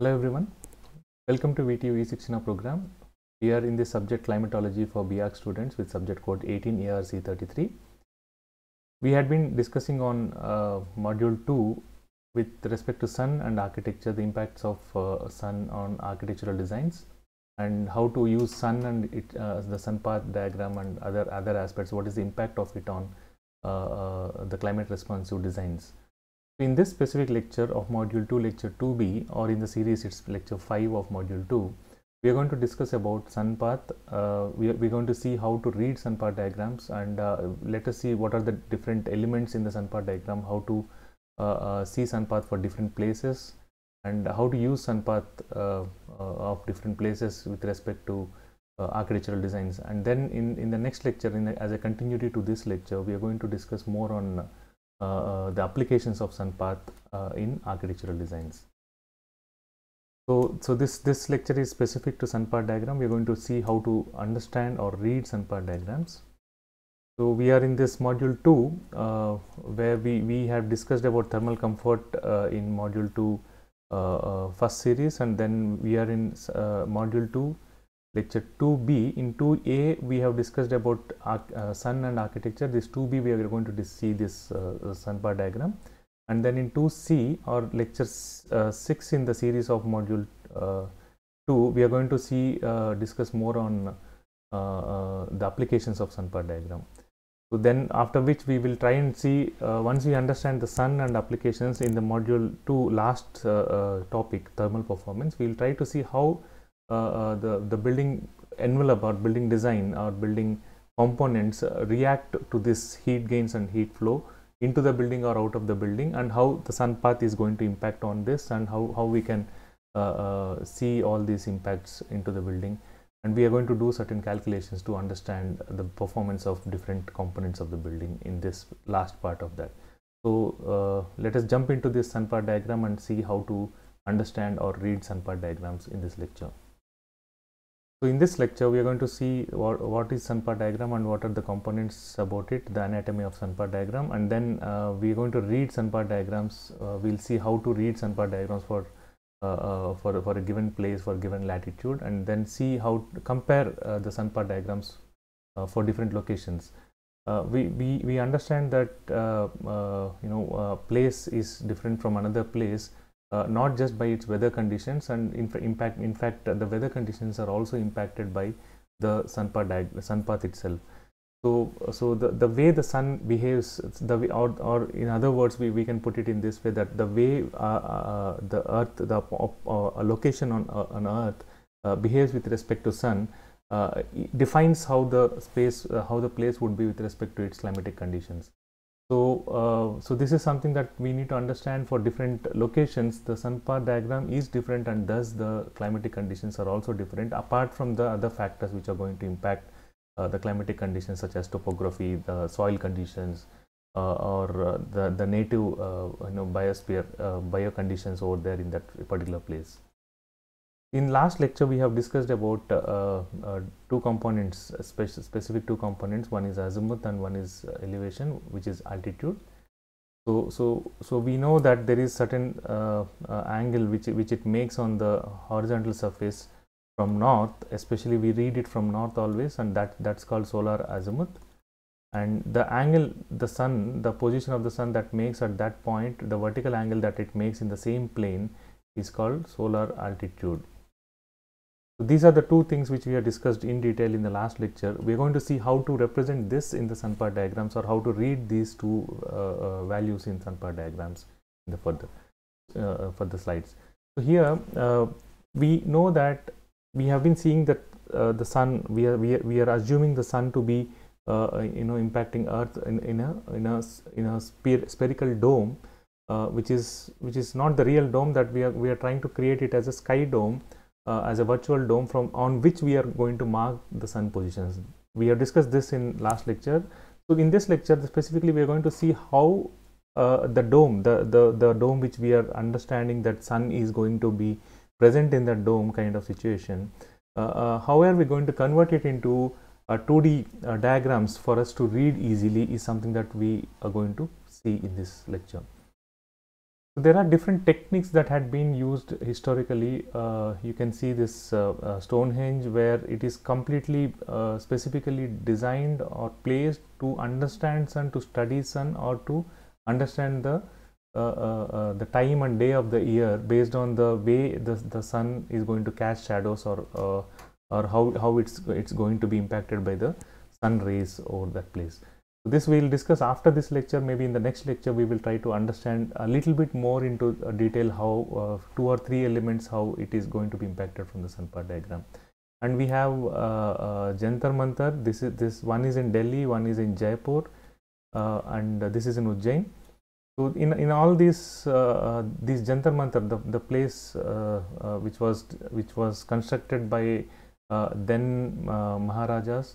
Hello everyone, welcome to VTU E16 program. We are in the subject climatology for BAC students with subject code 18 ERC33. We had been discussing on uh, module 2 with respect to sun and architecture, the impacts of uh, sun on architectural designs and how to use sun and it, uh, the sun path diagram and other, other aspects, what is the impact of it on uh, uh, the climate responsive designs. In this specific lecture of module 2 lecture 2b or in the series it's lecture 5 of module 2 we are going to discuss about sunpath. uh, we are we're going to see how to read sunpath diagrams and uh, let us see what are the different elements in the sunpath diagram how to uh, uh see sunpath for different places and how to use sun uh, uh, of different places with respect to architectural designs and then in in the next lecture the, as a continuity to this lecture we are going to discuss more on uh, uh, the applications of SunPath uh, in architectural designs. So, so this, this lecture is specific to SunPath diagram. We are going to see how to understand or read SunPath diagrams. So we are in this module 2 uh, where we, we have discussed about thermal comfort uh, in module 2 uh, first series and then we are in module 2 lecture 2b in 2a we have discussed about uh, sun and architecture this 2b we are going to see this uh, sun bar diagram and then in 2c or lecture uh, 6 in the series of module uh, 2 we are going to see uh, discuss more on the applications of sun bar diagram so then after which we will try and see uh, once we understand the sun and applications in the module 2 last uh, uh, topic thermal performance, we will try to see how uh, uh, the, the building envelope or building design or building components uh, react to this heat gains and heat flow into the building or out of the building and how the sun path is going to impact on this and how, how we can uh, uh, see all these impacts into the building and we are going to do certain calculations to understand the performance of different components of the building in this last part of that. So uh, let us jump into this sun path diagram and see how to understand or read sun path diagrams in this lecture. So in this lecture we are going to see what, what is Sunpar diagram and what are the components about it, the anatomy of Sunpar diagram and then uh, we are going to read Sunpar diagrams, uh, we will see how to read Sunpar diagrams for, uh, uh, for, for a given place, for a given latitude and then see how to compare uh, the Sunpar diagrams uh, for different locations. we, we, we understand that you know place is different from another place uh, not just by its weather conditions and in, impact in fact the weather conditions are also impacted by the sun path, sun path itself so so the, the way the sun behaves the way or, or in other words we, we can put it in this way that the way uh, uh, the earth the uh, location on uh, on earth uh, behaves with respect to sun defines how the space how the place would be with respect to its climatic conditions so, uh, so this is something that we need to understand for different locations. The sun path diagram is different and thus the climatic conditions are also different apart from the other factors which are going to impact uh, the climatic conditions such as topography, the soil conditions uh, or uh, the, the native uh, you know, biosphere, uh, bio conditions over there in that particular place in last lecture we have discussed about uh, uh, two components spe specific two components one is azimuth and one is uh, elevation which is altitude so so so we know that there is certain uh, uh, angle which which it makes on the horizontal surface from north especially we read it from north always and that that's called solar azimuth and the angle the sun the position of the sun that makes at that point the vertical angle that it makes in the same plane is called solar altitude these are the two things which we have discussed in detail in the last lecture. We are going to see how to represent this in the SunPar diagrams or how to read these two uh, uh values in SunPar diagrams in the further, uh, uh the slides. So here uh, we know that we have been seeing that uh, the sun, we are, we, are, we are assuming the sun to be you know impacting earth in, in a, in a, in a spherical dome which is which is not the real dome that we are we are trying to create it as a sky dome uh, as a virtual dome from on which we are going to mark the sun positions. We have discussed this in last lecture. So in this lecture specifically we are going to see how uh, the dome, the, the, the dome which we are understanding that sun is going to be present in the dome kind of situation. Uh, uh how are we going to convert it into 2D uh, uh, diagrams for us to read easily is something that we are going to see in this lecture there are different techniques that had been used historically. Uh, you can see this uh, uh, Stonehenge where it is completely uh, specifically designed or placed to understand sun, to study sun or to understand the uh, uh, the time and day of the year based on the way the, the sun is going to cast shadows or or how, how it's it's going to be impacted by the sun rays over that place. This we will discuss after this lecture, maybe in the next lecture we will try to understand a little bit more into uh, detail how uh, two or three elements, how it is going to be impacted from the sun diagram. And we have uh, uh, Jantar Mantar, this is this one is in Delhi, one is in Jaipur uh, and this is in Ujjain. So in, in all these uh, uh these Jantar Mantar, the, the place which was which was constructed by then Maharajas,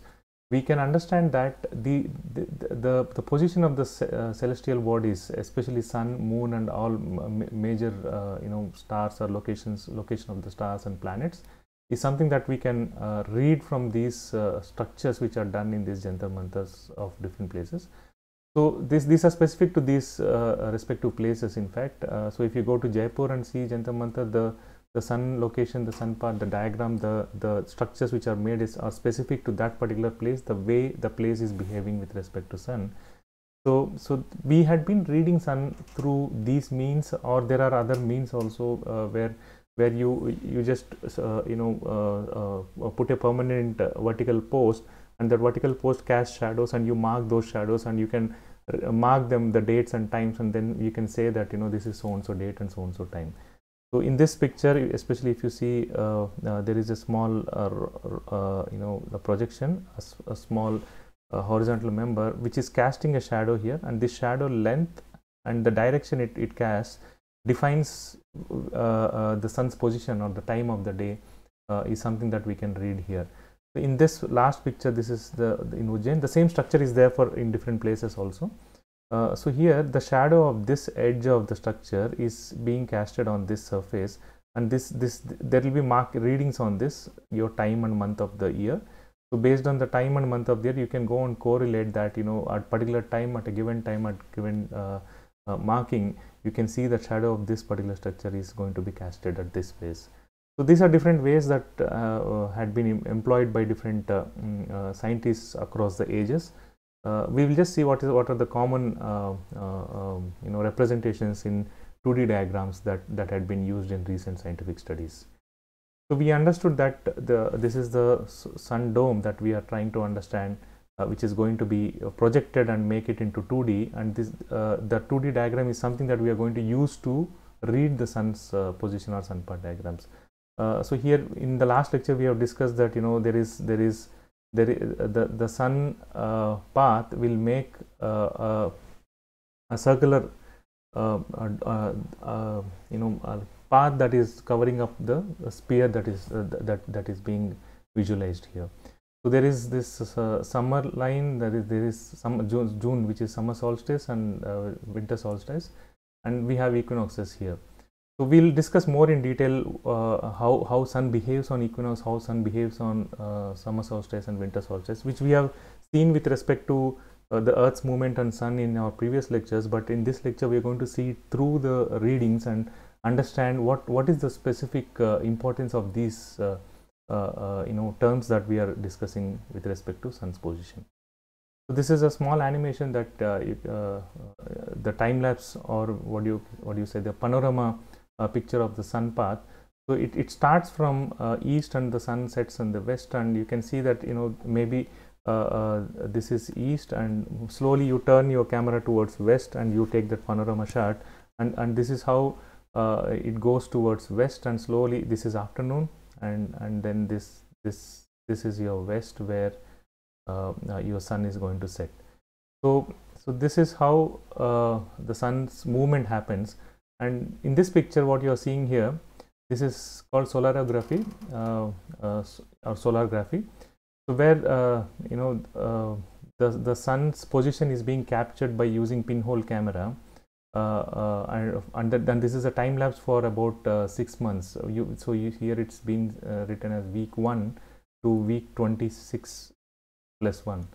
we can understand that the the, the, the position of the uh, celestial bodies, especially sun, moon, and all major uh, you know stars or locations location of the stars and planets, is something that we can uh, read from these uh, structures which are done in these jantar mantras of different places. So this, these are specific to these uh, respective places. In fact, uh, so if you go to Jaipur and see jantar mantra, the the sun location, the sun part, the diagram, the, the structures which are made is are specific to that particular place, the way the place is behaving with respect to sun. So, so we had been reading sun through these means or there are other means also uh, where where you you just uh, you know uh, uh put a permanent uh, vertical post and that vertical post casts shadows and you mark those shadows and you can uh, mark them the dates and times and then you can say that you know this is so and so date and so and so time so in this picture, especially if you see, uh, uh, there is a small, uh, uh you know, projection, a, a small uh, horizontal member, which is casting a shadow here, and this shadow length and the direction it, it casts defines uh, the sun's position or the time of the day is something that we can read here. So in this last picture, this is the, the The same structure is there for in different places also. Uh, so here the shadow of this edge of the structure is being casted on this surface and this this there will be mark readings on this your time and month of the year so based on the time and month of the year you can go and correlate that you know at particular time at a given time at given uh, uh, marking you can see the shadow of this particular structure is going to be casted at this place so these are different ways that uh, had been employed by different uh, mm, scientists across the ages uh, we will just see what is what are the common uh, uh, um, you know representations in 2D diagrams that that had been used in recent scientific studies. So we understood that the this is the sun dome that we are trying to understand, uh, which is going to be uh, projected and make it into 2D. And this uh, the 2D diagram is something that we are going to use to read the sun's position or sun part diagrams. so here in the last lecture we have discussed that you know there is there is there is, the, the sun uh, path will make uh, uh a circular um, uh, uh, you know path that is covering up the, sphere that is that that is being visualized here so there is this summer line there is there is some june, june which is summer solstice and winter solstice and we have equinoxes here so we'll discuss more in detail uh, how, how sun behaves on equinox, how sun behaves on uh, summer solstice and winter solstice, which we have seen with respect to uh, the earth's movement and sun in our previous lectures. But in this lecture, we are going to see through the readings and understand what, what is the specific uh, importance of these uh, uh, you know, terms that we are discussing with respect to sun's position. So this is a small animation that it, the time lapse or what do you what do you say the panorama uh, picture of the sun path. So it, it starts from uh, east and the sun sets in the west and you can see that you know maybe uh, uh this is east and slowly you turn your camera towards west and you take that panorama shot and, and this is how uh, it goes towards west and slowly this is afternoon and, and then this, this, this is your west where uh, your sun is going to set. So, so this is how the sun's movement happens and in this picture what you are seeing here this is called solarography uh, uh, or solargraphy so where uh, you know uh, the, the sun's position is being captured by using pinhole camera uh, uh, and, and, this is a time lapse for about six months so, you, so you, here it's been written as week 1 to week 26 plus 1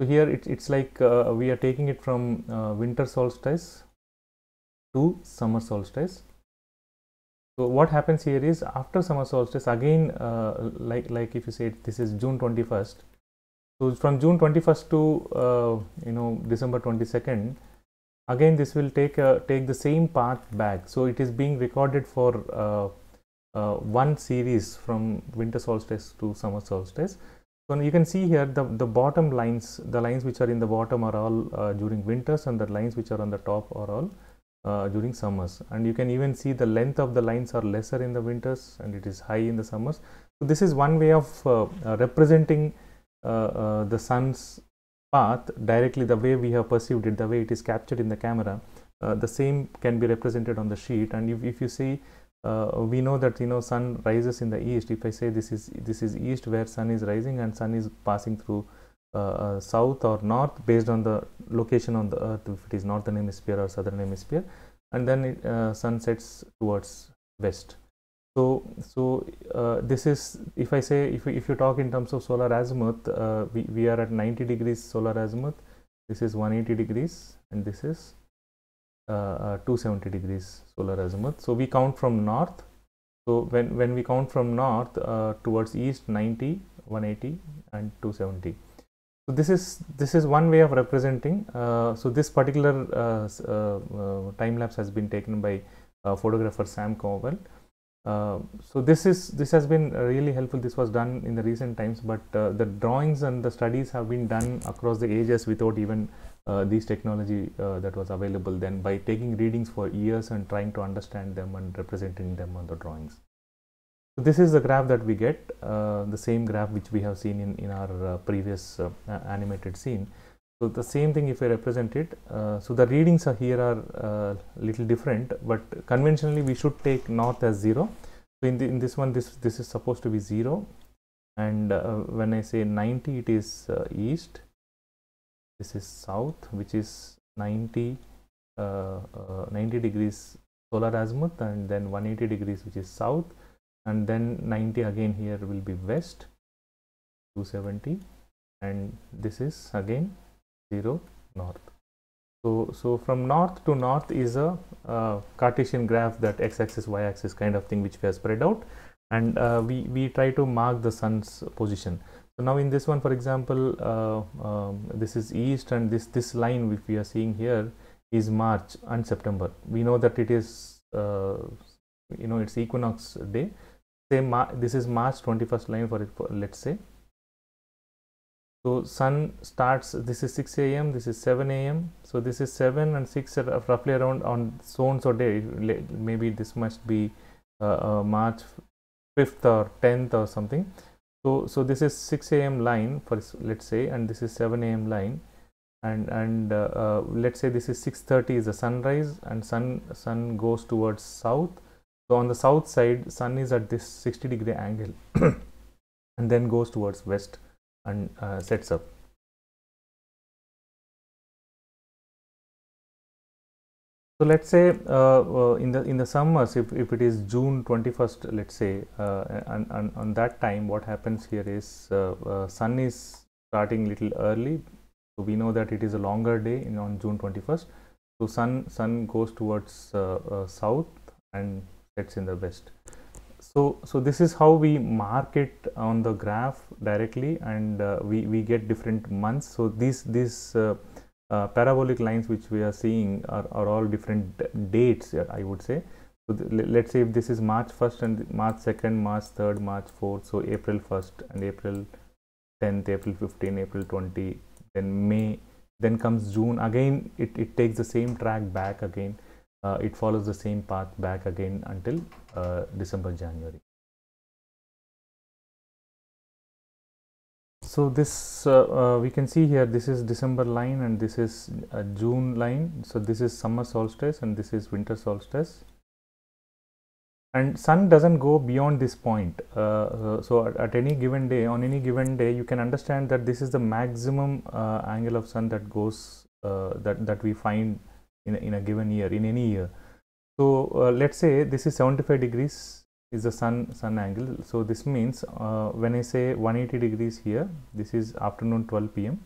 so here it, it's like we are taking it from winter solstice to summer solstice. So what happens here is after summer solstice again uh, like like if you say this is June 21st so from June 21st to uh, you know December 22nd again this will take uh, take the same path back so it is being recorded for uh, uh, one series from winter solstice to summer solstice so you can see here the, the bottom lines the lines which are in the bottom are all uh, during winters and the lines which are on the top are all uh, during summers and you can even see the length of the lines are lesser in the winters and it is high in the summers so this is one way of uh, uh representing uh, uh, the sun's path directly the way we have perceived it the way it is captured in the camera uh, the same can be represented on the sheet and if, if you see we know that you know sun rises in the east if i say this is this is east where sun is rising and sun is passing through uh, uh, south or north based on the location on the earth if it is northern hemisphere or southern hemisphere and then it, uh, sun sets towards west so so uh, this is if i say if, if you talk in terms of solar azimuth uh, we, we are at 90 degrees solar azimuth this is 180 degrees and this is uh, 270 degrees solar azimuth so we count from north so when when we count from north towards east 90 180 and 270 so this is this is one way of representing. Uh, so this particular uh, uh, uh time lapse has been taken by uh, photographer Sam Cowell. so this is this has been really helpful. This was done in the recent times, but the drawings and the studies have been done across the ages without even these technology that was available then by taking readings for years and trying to understand them and representing them on the drawings. So this is the graph that we get, uh, the same graph which we have seen in, in our uh, previous uh, animated scene. So the same thing if I represent it, uh, so the readings are here are uh, little different, but conventionally we should take north as 0. So in, the, in this one, this, this is supposed to be 0 and uh, when I say 90 it is east, this is south which is 90, 90 degrees solar azimuth and then 180 degrees which is south and then 90 again here will be west 270 and this is again 0 north so so from north to north is a uh, cartesian graph that x-axis y-axis kind of thing which we have spread out and uh, we we try to mark the sun's position so now in this one for example uh, um, this is east and this this line which we are seeing here is march and september we know that it is uh, you know it's equinox day say this is March 21st line for it for, let's say so sun starts this is 6 a.m this is 7 a.m so this is 7 and 6 are roughly around on so and so day maybe this must be uh, uh, March 5th or 10th or something so so this is 6 a.m line for let's say and this is 7 a.m line and and uh, uh, let's say this is 6:30 is the sunrise and sun sun goes towards south so on the south side, sun is at this 60 degree angle and then goes towards west and uh, sets up. So let's say uh, uh, in the in the summers, if, if it is June 21st, let's say, uh, and, and on that time, what happens here is uh, uh, sun is starting little early. So we know that it is a longer day in, on June 21st. So sun sun goes towards south and that's in the best so so this is how we mark it on the graph directly and uh, we we get different months so these these uh, uh, parabolic lines which we are seeing are, are all different dates uh, i would say so let's say if this is march 1st and march 2nd march 3rd march 4th so april 1st and april 10th april 15 april 20 then may then comes june again it, it takes the same track back again uh, it follows the same path back again until uh, December January so this uh, uh we can see here this is December line and this is uh, June line so this is summer solstice and this is winter solstice and sun doesn't go beyond this point uh, uh, so at, at, any given day on any given day you can understand that this is the maximum uh, angle of sun that goes uh, that that we find in a, in a given year in any year so uh, let's say this is 75 degrees is the sun sun angle so this means uh, when i say 180 degrees here this is afternoon 12 pm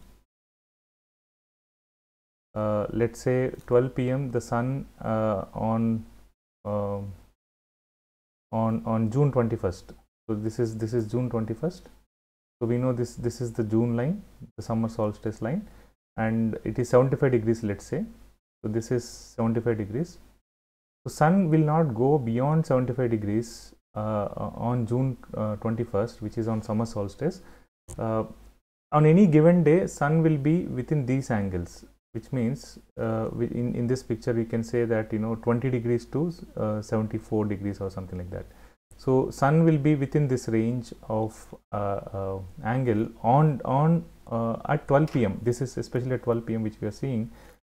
uh, let's say 12 pm the sun uh, on um, on on june 21st so this is this is june 21st so we know this this is the june line the summer solstice line and it is 75 degrees let's say so this is 75 degrees so sun will not go beyond 75 degrees uh, uh on june uh, 21st which is on summer solstice uh, on any given day sun will be within these angles which means uh, in, in this picture we can say that you know 20 degrees to uh, 74 degrees or something like that so sun will be within this range of angle on on at 12 pm this is especially at 12 pm which we are seeing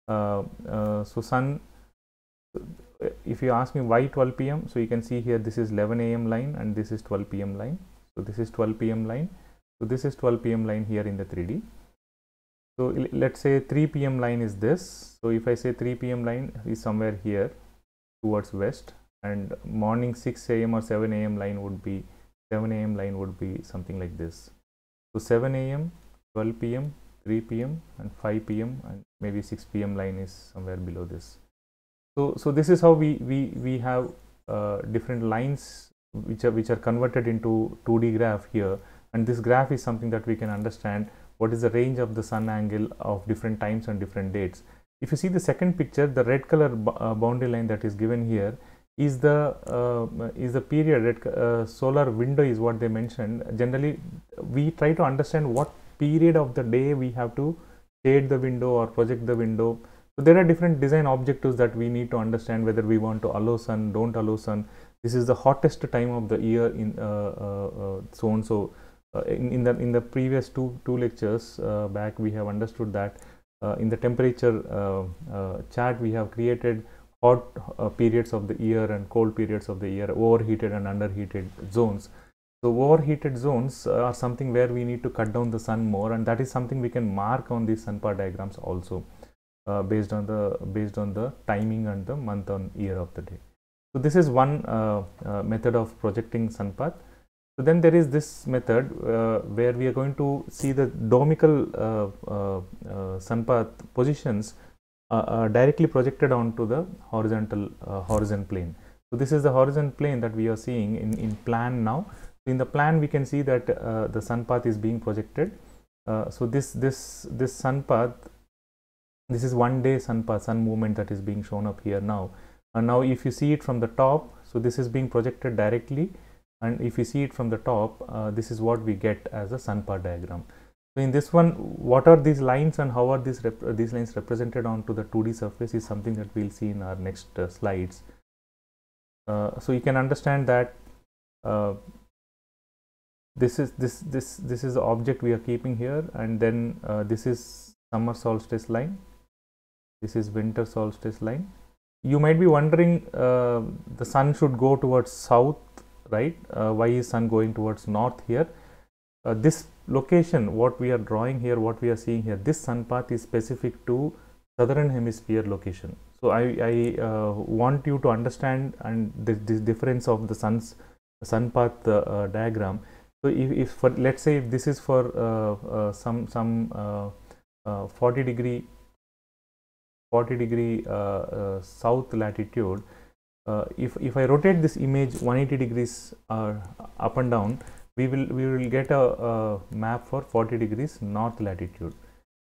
uh, uh, so sun if you ask me why 12 pm so you can see here this is 11 am line and this is 12 pm line so this is 12 pm line so this is 12 pm line here in the 3d so let's say 3 pm line is this so if i say 3 pm line is somewhere here towards west and morning 6 am or 7 am line would be 7 am line would be something like this so 7 am 12 pm 3 pm and 5 pm and maybe 6 pm line is somewhere below this so so this is how we we we have uh, different lines which are which are converted into 2d graph here and this graph is something that we can understand what is the range of the sun angle of different times and different dates if you see the second picture the red color uh, boundary line that is given here is the uh, is the period uh, solar window is what they mentioned generally we try to understand what period of the day we have to shade the window or project the window so there are different design objectives that we need to understand whether we want to allow sun don't allow sun this is the hottest time of the year in uh, uh, uh so and so uh, in, in, the in the previous two two lectures back we have understood that in the temperature chart we have created hot uh, periods of the year and cold periods of the year, overheated and underheated zones. So overheated zones uh, are something where we need to cut down the sun more and that is something we can mark on these path diagrams also uh, based on the based on the timing and the month and year of the day. So this is one uh, uh, method of projecting sunpath. So then there is this method uh, where we are going to see the domical uh, sunpath positions directly projected onto the horizontal horizon plane. So this is the horizon plane that we are seeing in, in plan now in the plan we can see that uh, the sun path is being projected uh, so this this this sun path this is one day sun path sun movement that is being shown up here now and uh, now if you see it from the top so this is being projected directly and if you see it from the top uh, this is what we get as a sun path diagram so in this one what are these lines and how are these these lines represented onto the 2d surface is something that we'll see in our next uh, slides uh, so you can understand that this is this this this is the object we are keeping here and then uh, this is summer solstice line this is winter solstice line you might be wondering uh, the sun should go towards south right uh, why is sun going towards north here uh, this location what we are drawing here what we are seeing here this sun path is specific to southern hemisphere location so i, I uh, want you to understand and the, this difference of the sun's sun path uh, diagram so, if, if for let us say if this is for uh, uh, some some uh, 40 degree 40 degree south latitude, if, if I rotate this image 180 degrees up and down, we will we will get a, a, map for 40 degrees north latitude.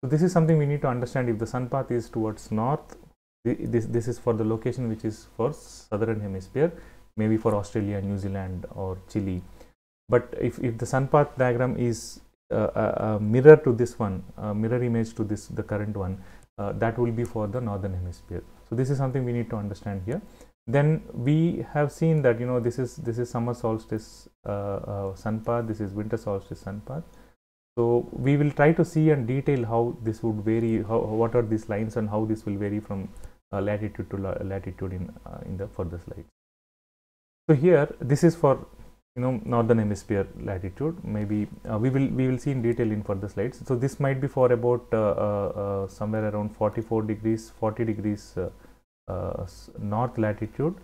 So this is something we need to understand if the sun path is towards north this this is for the location which is for southern hemisphere maybe for Australia New Zealand or Chile but if, if the sun path diagram is a, uh, a, uh, uh, mirror to this one, a mirror image to this the current one, that will be for the northern hemisphere. So this is something we need to understand here. Then we have seen that you know this is this is summer solstice sun path, this is winter solstice sun path. So we will try to see and detail how this would vary, how, what are these lines and how this will vary from uh, latitude to latitude in, uh, in the further slides. So here this is for you know northern hemisphere latitude maybe uh, we will we will see in detail in further slides so this might be for about uh, uh, uh somewhere around 44 degrees 40 degrees uh, uh, north latitude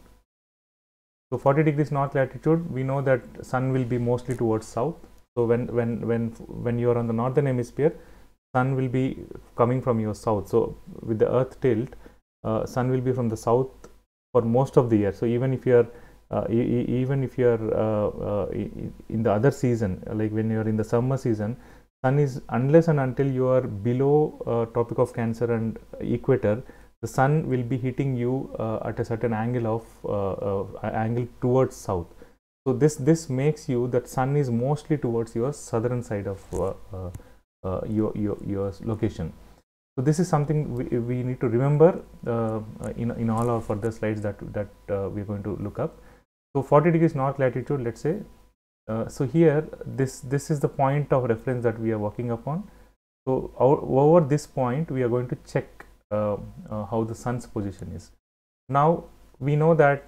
so 40 degrees north latitude we know that sun will be mostly towards south so when when when when you are on the northern hemisphere sun will be coming from your south so with the earth tilt sun will be from the south for most of the year so even if you are uh, e even if you are uh, uh, in the other season, like when you are in the summer season, sun is unless and until you are below Tropic of Cancer and equator, the sun will be hitting you at a certain angle of angle towards south. So this this makes you that sun is mostly towards your southern side of uh, your, your, your location. So this is something we, we need to remember uh, in, in all our further slides that, that uh, we are going to look up. So 40 degrees north latitude, let's say. Uh, so here, this, this is the point of reference that we are working upon. So our, over this point, we are going to check uh, uh, how the sun's position is. Now we know that,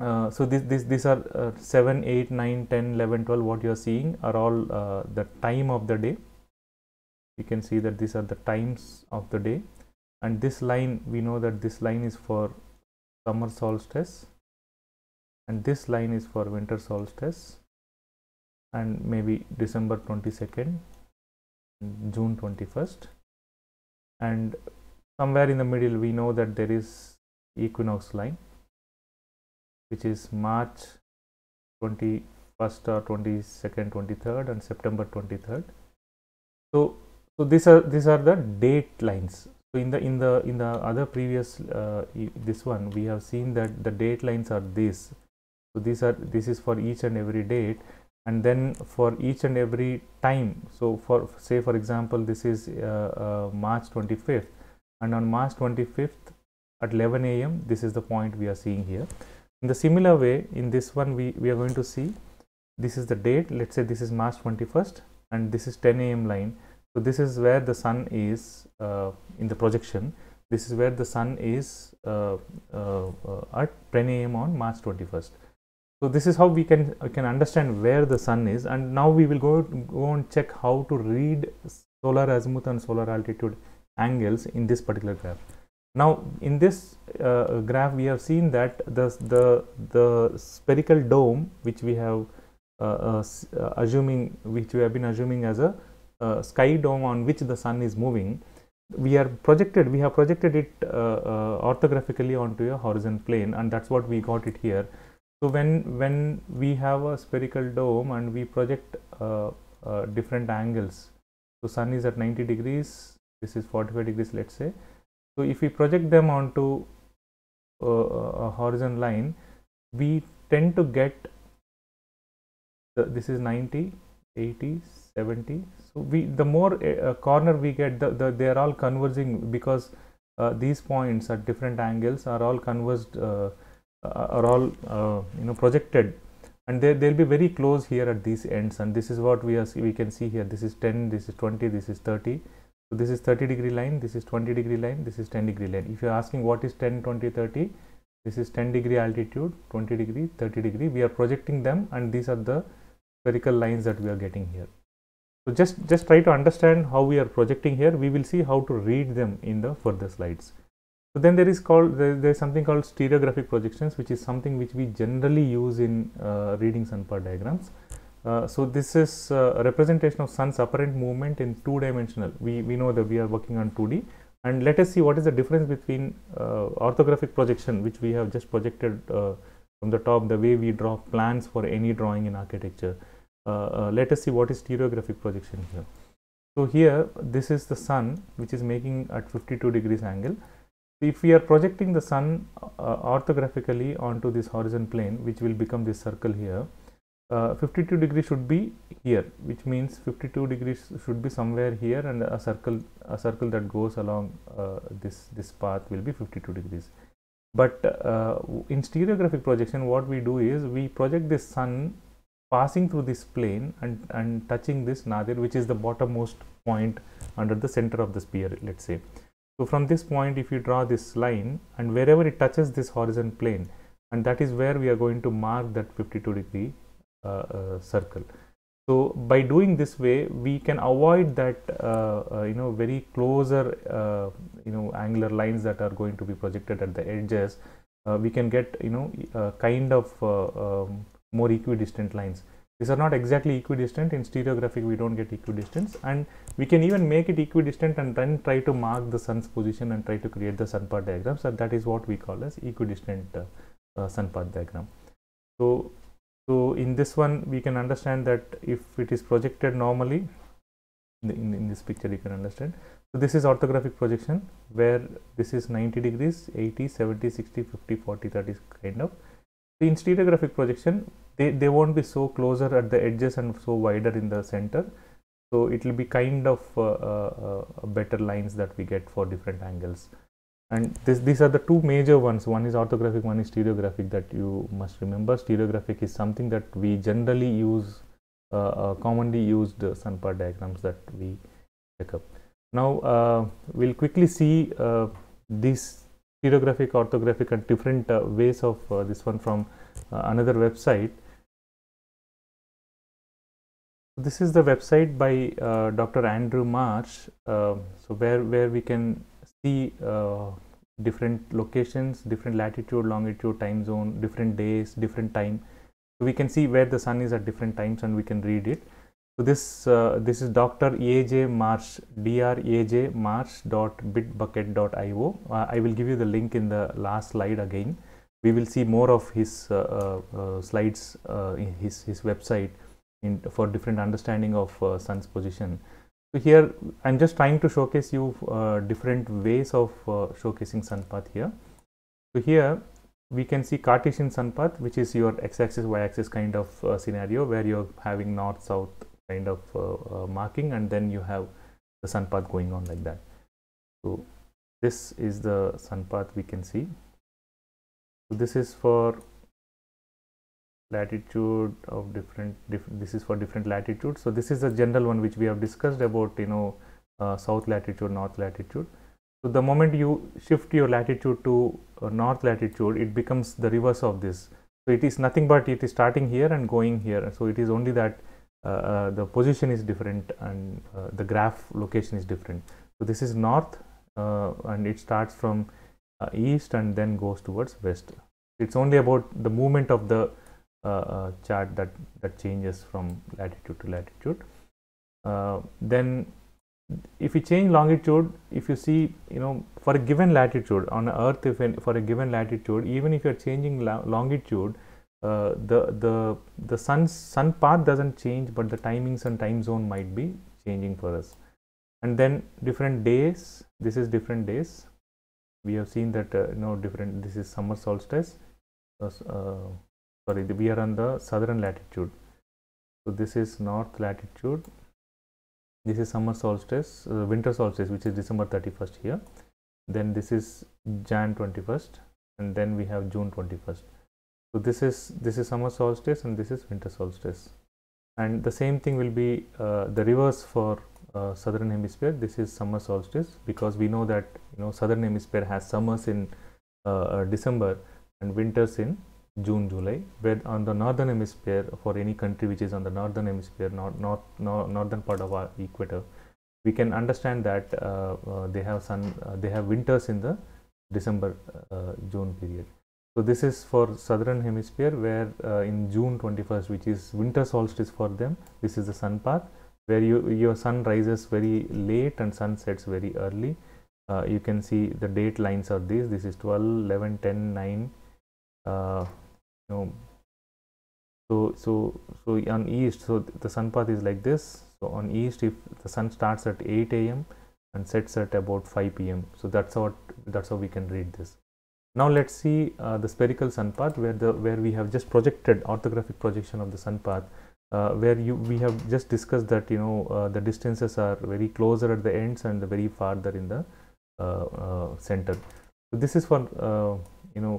uh, so this, this, these are uh, 7, 8, 9, 10, 11, 12, what you are seeing are all uh, the time of the day. You can see that these are the times of the day and this line, we know that this line is for summer solstice and this line is for winter solstice and maybe December 22nd June 21st and somewhere in the middle we know that there is equinox line which is March 21st or 22nd 23rd and September 23rd so so these are these are the date lines so in the in the in the other previous uh, this one we have seen that the date lines are these so these are this is for each and every date and then for each and every time so for say for example this is uh, uh, march 25th and on march 25th at 11 am this is the point we are seeing here in the similar way in this one we we are going to see this is the date let's say this is march 21st and this is 10 am line so this is where the sun is uh, in the projection this is where the sun is uh, uh, uh, at 10 am on march 21st so, this is how we can uh, can understand where the sun is and now we will go, go and check how to read solar azimuth and solar altitude angles in this particular graph. Now, in this uh, graph we have seen that the, the, the spherical dome which we have uh, uh, uh assuming which we have been assuming as a sky dome on which the sun is moving we are projected we have projected it orthographically onto a horizon plane and that's what we got it here so when, when we have a spherical dome and we project uh, uh, different angles, so sun is at 90 degrees, this is 45 degrees let's say. So if we project them onto uh, a horizon line, we tend to get the, this is 90, 80, 70. So we the more uh, uh, corner we get, the, the, they are all converging because uh, these points at different angles are all converged uh, are all uh, you know projected and they, they'll be very close here at these ends and this is what we are we can see here this is 10 this is 20 this is 30 so this is 30 degree line this is 20 degree line this is 10 degree line if you're asking what is 10 20 30 this is 10 degree altitude 20 degree 30 degree we are projecting them and these are the spherical lines that we are getting here so just just try to understand how we are projecting here we will see how to read them in the further slides so then there is called there, there is something called stereographic projections, which is something which we generally use in uh, reading sun diagrams. Uh, so this is uh, a representation of sun's apparent movement in two dimensional. We we know that we are working on 2D, and let us see what is the difference between uh, orthographic projection, which we have just projected uh, from the top, the way we draw plans for any drawing in architecture. let us see what is stereographic projection here. So here, this is the sun which is making at 52 degrees angle if we are projecting the sun uh, orthographically onto this horizon plane which will become this circle here uh, 52 degree should be here which means 52 degrees should be somewhere here and a circle a circle that goes along uh, this this path will be 52 degrees but uh, in stereographic projection what we do is we project this sun passing through this plane and and touching this nadir which is the bottommost point under the center of the sphere let's say so, from this point if you draw this line and wherever it touches this horizon plane and that is where we are going to mark that 52 degree uh, uh, circle. So, by doing this way we can avoid that uh, uh you know very closer uh, you know angular lines that are going to be projected at the edges. Uh, we can get you know kind of um, more equidistant lines. These are not exactly equidistant in stereographic we don't get equidistance and we can even make it equidistant and then try to mark the sun's position and try to create the sun path diagram. So that is what we call as equidistant uh, uh sun path diagram. So, so in this one we can understand that if it is projected normally, in, in this picture you can understand. So this is orthographic projection where this is 90 degrees, 80, 70, 60, 50, 40, 30 kind of. So in stereographic projection, they, they won't be so closer at the edges and so wider in the center. So it will be kind of uh, uh, uh, better lines that we get for different angles. And this, these are the two major ones. One is orthographic, one is stereographic that you must remember. Stereographic is something that we generally use, commonly used pad diagrams that we pick up. Now we'll quickly see this stereographic, orthographic and different uh, ways of uh, this one from uh, another website this is the website by uh, Dr. Andrew March, uh, um, so where, where we can see uh, different locations, different latitude, longitude, time zone, different days, different time. So we can see where the sun is at different times and we can read it. So this uh, this is Dr. March, Marsh, AJ Marsh dot bitbucket.io. Uh, I will give you the link in the last slide again. We will see more of his uh, uh, uh slides uh, in his his website in, for different understanding of uh, sun's position. So here I'm just trying to showcase you uh, different ways of uh, showcasing sun path here. So here we can see Cartesian sun path which is your x-axis y-axis kind of uh, scenario where you're having north south kind of uh, uh, marking and then you have the sun path going on like that. So this is the sun path we can see. So this is for latitude of different diff this is for different latitudes so this is the general one which we have discussed about you know uh, south latitude north latitude so the moment you shift your latitude to uh, north latitude it becomes the reverse of this so it is nothing but it is starting here and going here so it is only that uh, uh the position is different and uh, the graph location is different so this is north uh, and it starts from east and then goes towards west it's only about the movement of the uh, uh, chart that that changes from latitude to latitude uh, then if you change longitude if you see you know for a given latitude on earth if for a given latitude even if you're changing longitude uh, the the the sun sun path doesn't change but the timings and time zone might be changing for us and then different days this is different days we have seen that uh, you know different this is summer solstice uh, sorry we are on the southern latitude so this is north latitude this is summer solstice uh, winter solstice which is december 31st here then this is jan 21st and then we have june 21st so this is this is summer solstice and this is winter solstice and the same thing will be uh, the reverse for uh, southern hemisphere this is summer solstice because we know that you know southern hemisphere has summers in uh, uh, december and winters in June, July, but on the northern hemisphere, for any country which is on the northern hemisphere, not north, north, northern part of our equator, we can understand that uh, uh, they have sun, uh, they have winters in the December, uh, June period. So this is for southern hemisphere, where uh, in June 21st, which is winter solstice for them, this is the sun path, where you, your sun rises very late and sun sets very early. Uh, you can see the date lines are these. This is 12, 11, 10, 9 so so so on east so the sun path is like this so on east if the sun starts at 8 a.m and sets at about 5 p.m so that's what that's how we can read this now let's see uh, the spherical sun path where the where we have just projected orthographic projection of the sun path uh, where you we have just discussed that you know uh, the distances are very closer at the ends and the very farther in the uh, uh, center so this is for uh, you know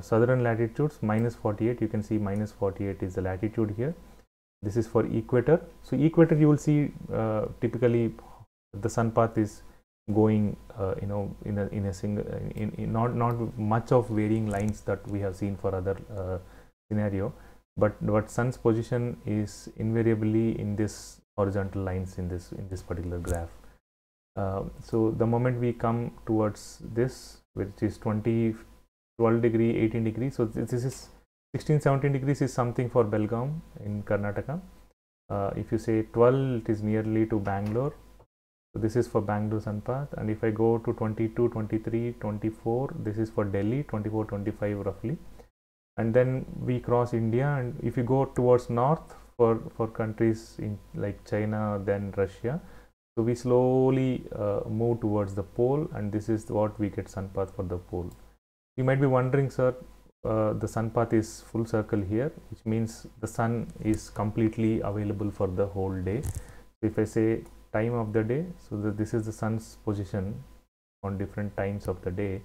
southern latitudes minus 48 you can see minus 48 is the latitude here this is for equator so equator you will see uh, typically the sun path is going uh, you know in a in a single in, in, not not much of varying lines that we have seen for other uh, scenario but what sun's position is invariably in this horizontal lines in this in this particular graph um, so the moment we come towards this which is 20 12 degree 18 degree so this is 16 17 degrees is something for Belgaum in Karnataka uh, if you say 12 it is nearly to Bangalore so this is for Bangalore Sunpath and if I go to 22 23 24 this is for Delhi 24 25 roughly and then we cross India and if you go towards north for for countries in like China then Russia so we slowly uh, move towards the pole and this is what we get sunpath for the pole you might be wondering, sir, uh, the sun path is full circle here, which means the sun is completely available for the whole day. So if I say time of the day, so the, this is the sun's position on different times of the day.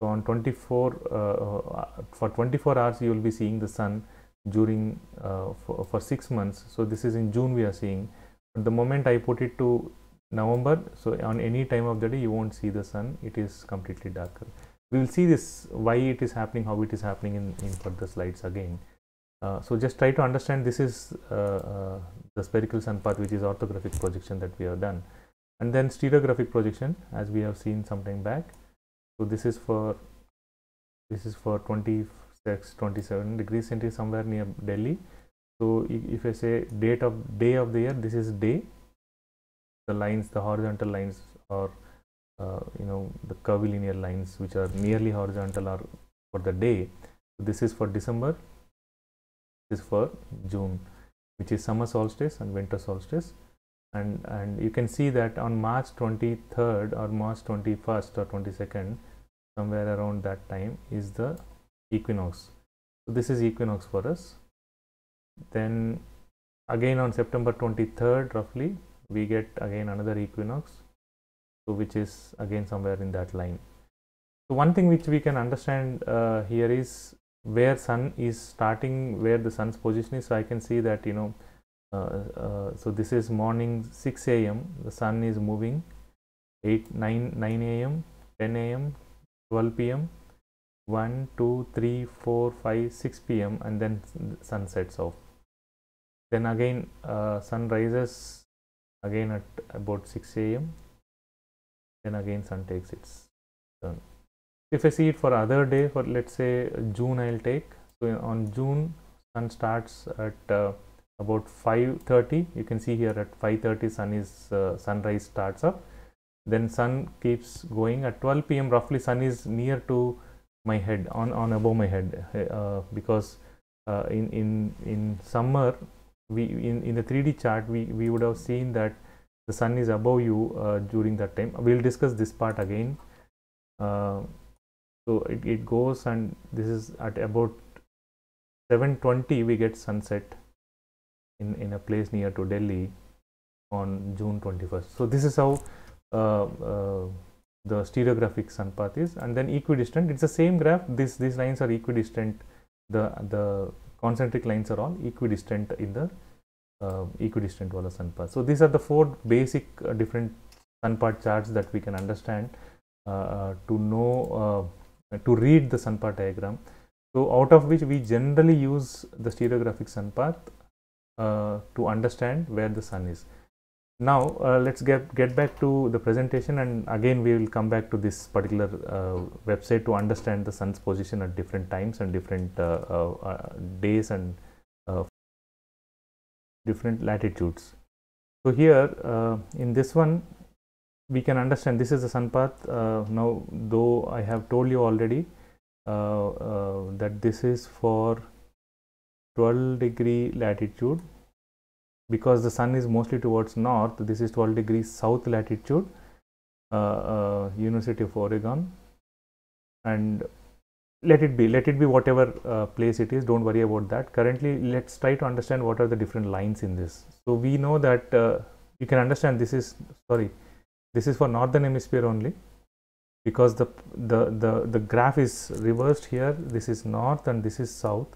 So on 24, uh, uh for 24 hours, you will be seeing the sun during uh, for, for six months. So this is in June we are seeing. But the moment I put it to November, so on any time of the day, you won't see the sun. It is completely darker we will see this why it is happening how it is happening in, in further slides again uh, so just try to understand this is uh, uh, the spherical sun path which is orthographic projection that we have done and then stereographic projection as we have seen sometime back so this is for this is for 26 27 degrees centigrade somewhere near delhi so if i say date of day of the year this is day the lines the horizontal lines are uh, you know the curvilinear lines which are nearly horizontal are for the day this is for december this is for june which is summer solstice and winter solstice and and you can see that on march 23rd or march 21st or 22nd somewhere around that time is the equinox so this is equinox for us then again on september 23rd roughly we get again another equinox which is again somewhere in that line so one thing which we can understand uh, here is where sun is starting where the sun's position is so i can see that you know uh, uh so this is morning 6 a.m the sun is moving 8 9 9 a.m 10 a.m 12 p.m 1 2 3 4 5 6 p.m and then sun sets off then again uh, sun rises again at about 6 a.m then again sun takes its turn if i see it for other day for let's say june i'll take so on june sun starts at uh, about 5:30 you can see here at 5:30 sun is uh, sunrise starts up then sun keeps going at 12 pm roughly sun is near to my head on on above my head uh, because uh, in in in summer we in in the 3d chart we we would have seen that the sun is above you uh, during that time we'll discuss this part again uh, so it, it goes and this is at about 7.20 we get sunset in, in a place near to Delhi on June 21st. So this is how uh, uh, the stereographic sun path is and then equidistant it's the same graph this these lines are equidistant the the concentric lines are all equidistant in the uh, equidistant wall of sunpath. So these are the four basic uh, different sunpath charts that we can understand uh, uh to know uh, to read the sunpath diagram. So out of which we generally use the stereographic sunpath uh, to understand where the sun is. Now let's get get back to the presentation and again we will come back to this particular website to understand the sun's position at different times and different days and different latitudes. So here uh, in this one we can understand this is the sun path uh, now though I have told you already uh, uh, that this is for 12 degree latitude because the sun is mostly towards north this is 12 degree south latitude uh, University of Oregon and let it be let it be whatever uh, place it is don't worry about that currently let's try to understand what are the different lines in this so we know that uh, you can understand this is sorry this is for northern hemisphere only because the, the the the graph is reversed here this is north and this is south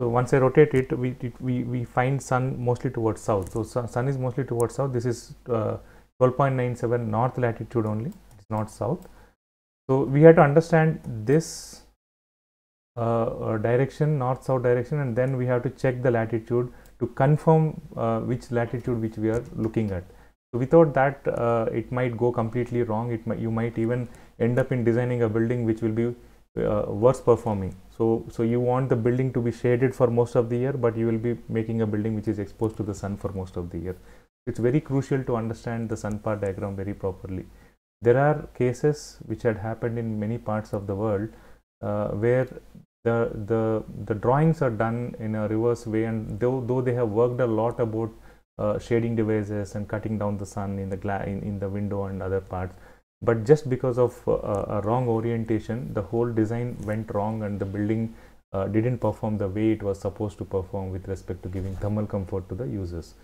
so once i rotate it we it, we, we find sun mostly towards south so sun, sun is mostly towards south this is uh, 12.97 north latitude only it's not south so we had to understand this uh, uh, direction north south direction and then we have to check the latitude to confirm uh, which latitude which we are looking at so without that it might go completely wrong it might you might even end up in designing a building which will be worse performing so, so you want the building to be shaded for most of the year, but you will be making a building which is exposed to the sun for most of the year. It's very crucial to understand the sun path diagram very properly. There are cases which had happened in many parts of the world uh, where the, the, the drawings are done in a reverse way and though, though they have worked a lot about uh, shading devices and cutting down the sun in the, gla in, in the window and other parts, but just because of uh, a wrong orientation, the whole design went wrong and the building uh, didn't perform the way it was supposed to perform with respect to giving thermal comfort to the users.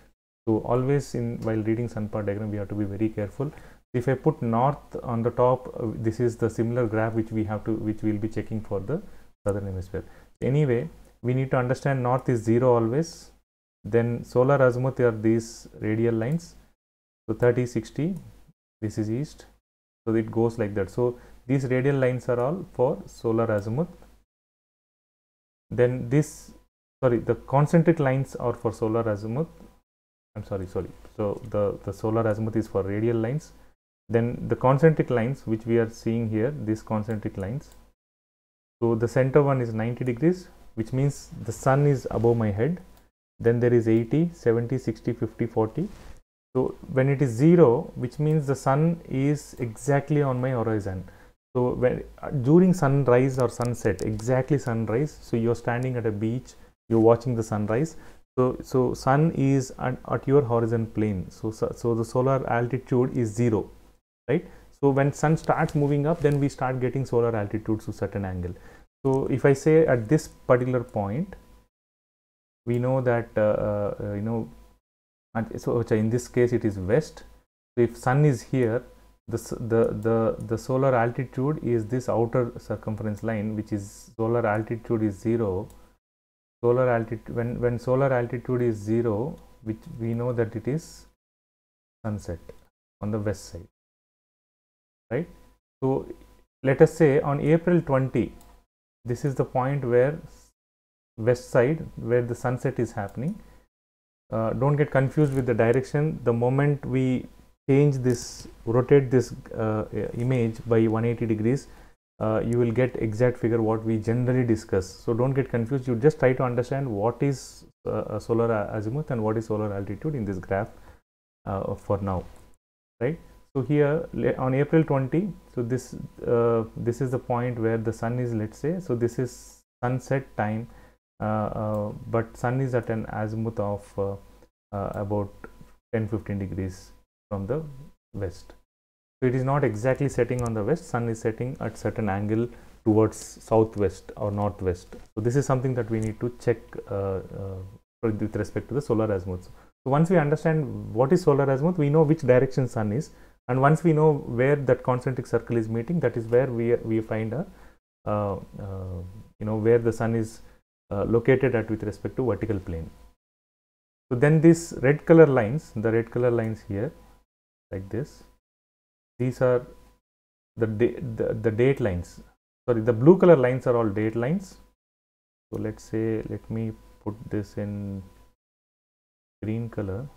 So always in while reading sun path diagram, we have to be very careful. If I put north on the top, uh, this is the similar graph which we have to, which we will be checking for the southern hemisphere anyway we need to understand north is 0 always then solar azimuth are these radial lines so 30 60 this is east so it goes like that so these radial lines are all for solar azimuth then this sorry the concentric lines are for solar azimuth i'm sorry sorry so the the solar azimuth is for radial lines then the concentric lines which we are seeing here these concentric lines so the center one is 90 degrees, which means the sun is above my head. Then there is 80, 70, 60, 50, 40. So when it is zero, which means the sun is exactly on my horizon. So when uh, during sunrise or sunset, exactly sunrise. So you're standing at a beach, you're watching the sunrise. So so sun is at, at your horizon plane. So, so so the solar altitude is zero, right? So when sun starts moving up, then we start getting solar altitudes to certain angle. So if I say at this particular point, we know that uh, uh, you know, so in this case it is west. So if sun is here, the, the, the, the solar altitude is this outer circumference line which is solar altitude is 0 solar altitude when, when solar altitude is 0 which we know that it is sunset on the west side right so let us say on april 20 this is the point where west side where the sunset is happening uh, don't get confused with the direction the moment we change this rotate this uh, uh image by 180 degrees uh, you will get exact figure what we generally discuss so don't get confused you just try to understand what is uh, solar azimuth and what is solar altitude in this graph uh, for now right so here on April 20, so this uh, this is the point where the sun is let's say so this is sunset time, uh, uh, but sun is at an azimuth of uh, uh, about 10-15 degrees from the west. So it is not exactly setting on the west. Sun is setting at certain angle towards southwest or northwest. So this is something that we need to check uh, with respect to the solar azimuth. So once we understand what is solar azimuth, we know which direction sun is and once we know where that concentric circle is meeting that is where we we find a uh, uh, you know where the sun is uh, located at with respect to vertical plane so then these red color lines the red color lines here like this these are the, the, the date lines sorry the blue color lines are all date lines so let's say let me put this in green color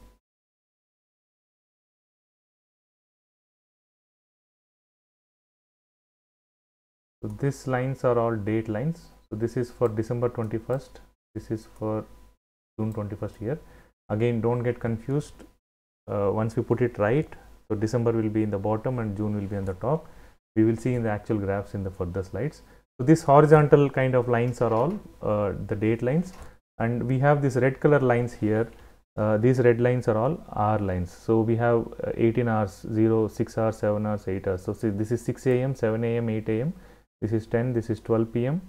so these lines are all date lines so this is for december 21st this is for june 21st here again don't get confused uh, once we put it right so december will be in the bottom and june will be on the top we will see in the actual graphs in the further slides so these horizontal kind of lines are all uh, the date lines and we have these red color lines here uh, these red lines are all hour lines. So we have uh, 18 hours, 0, 6 hours, 7 hours, 8 hours. So see, this is 6 a.m., 7 a.m., 8 a.m this is 10 this is 12 pm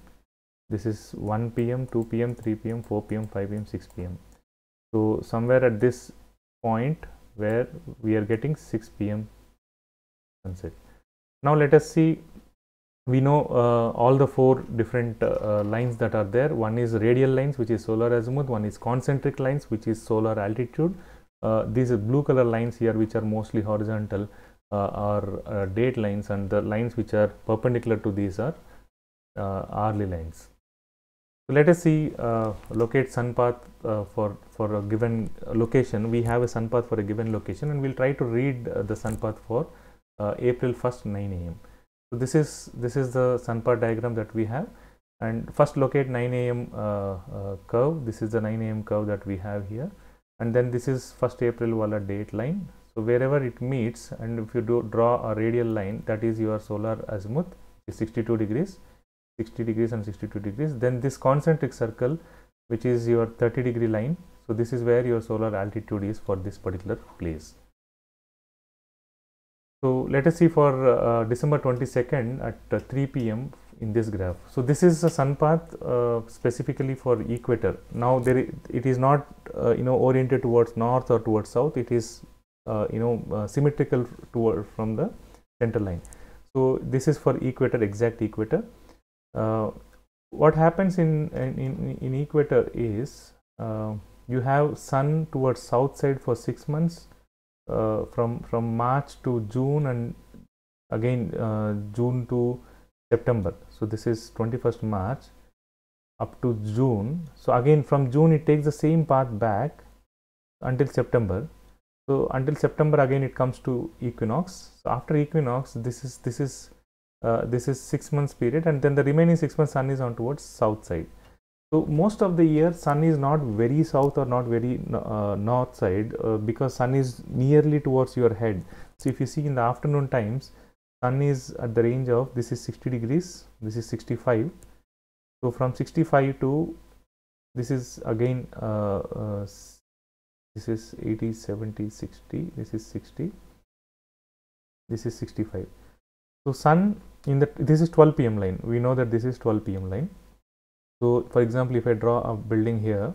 this is 1 pm 2 pm 3 pm 4 pm 5 pm 6 pm so somewhere at this point where we are getting 6 pm sunset now let us see we know uh, all the four different uh, uh, lines that are there one is radial lines which is solar azimuth one is concentric lines which is solar altitude uh, these blue color lines here which are mostly horizontal uh, our uh, date lines and the lines which are perpendicular to these are uh, hourly lines. So let us see locate sun path for, for a given location. We have a sun path for a given location and we will try to read the sun path for April 1st 9 a.m. So this is this is the sun path diagram that we have and first locate 9 a.m. Uh, uh, curve. This is the 9 a.m. curve that we have here and then this is 1st April wala date line so, wherever it meets and if you do draw a radial line that is your solar azimuth is 62 degrees, 60 degrees and 62 degrees then this concentric circle which is your 30 degree line. So, this is where your solar altitude is for this particular place. So, let us see for uh, uh December 22nd at uh, 3 pm in this graph. So, this is a sun path uh, specifically for equator. Now, there it is not uh, you know oriented towards north or towards south, it is uh, you know uh, symmetrical toward from the center line so this is for equator exact equator uh, what happens in in, in equator is you have sun towards south side for six months uh, from from March to June and again uh, June to September. So this is 21st March up to June. So again from June it takes the same path back until September. So until September again it comes to equinox. So after equinox, this is this is uh, this is six months period, and then the remaining six months sun is on towards south side. So most of the year sun is not very south or not very uh, north side uh, because sun is nearly towards your head. So if you see in the afternoon times, sun is at the range of this is 60 degrees, this is 65. So from 65 to this is again uh, uh this is 80 70 60 this is 60 this is 65 so sun in the this is 12 pm line we know that this is 12 pm line so for example if i draw a building here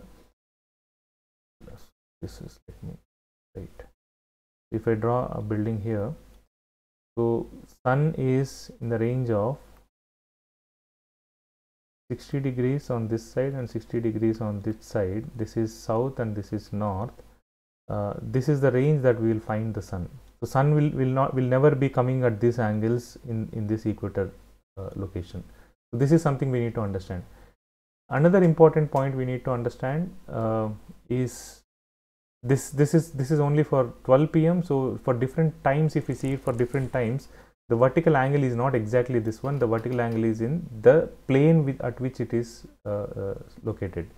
this is let me right if i draw a building here so sun is in the range of 60 degrees on this side and 60 degrees on this side this is south and this is north uh, this is the range that we will find the sun so sun will will not will never be coming at these angles in in this equator uh, location so this is something we need to understand another important point we need to understand uh, is this this is this is only for 12 pm so for different times if we see it for different times the vertical angle is not exactly this one the vertical angle is in the plane with, at which it is uh, uh, located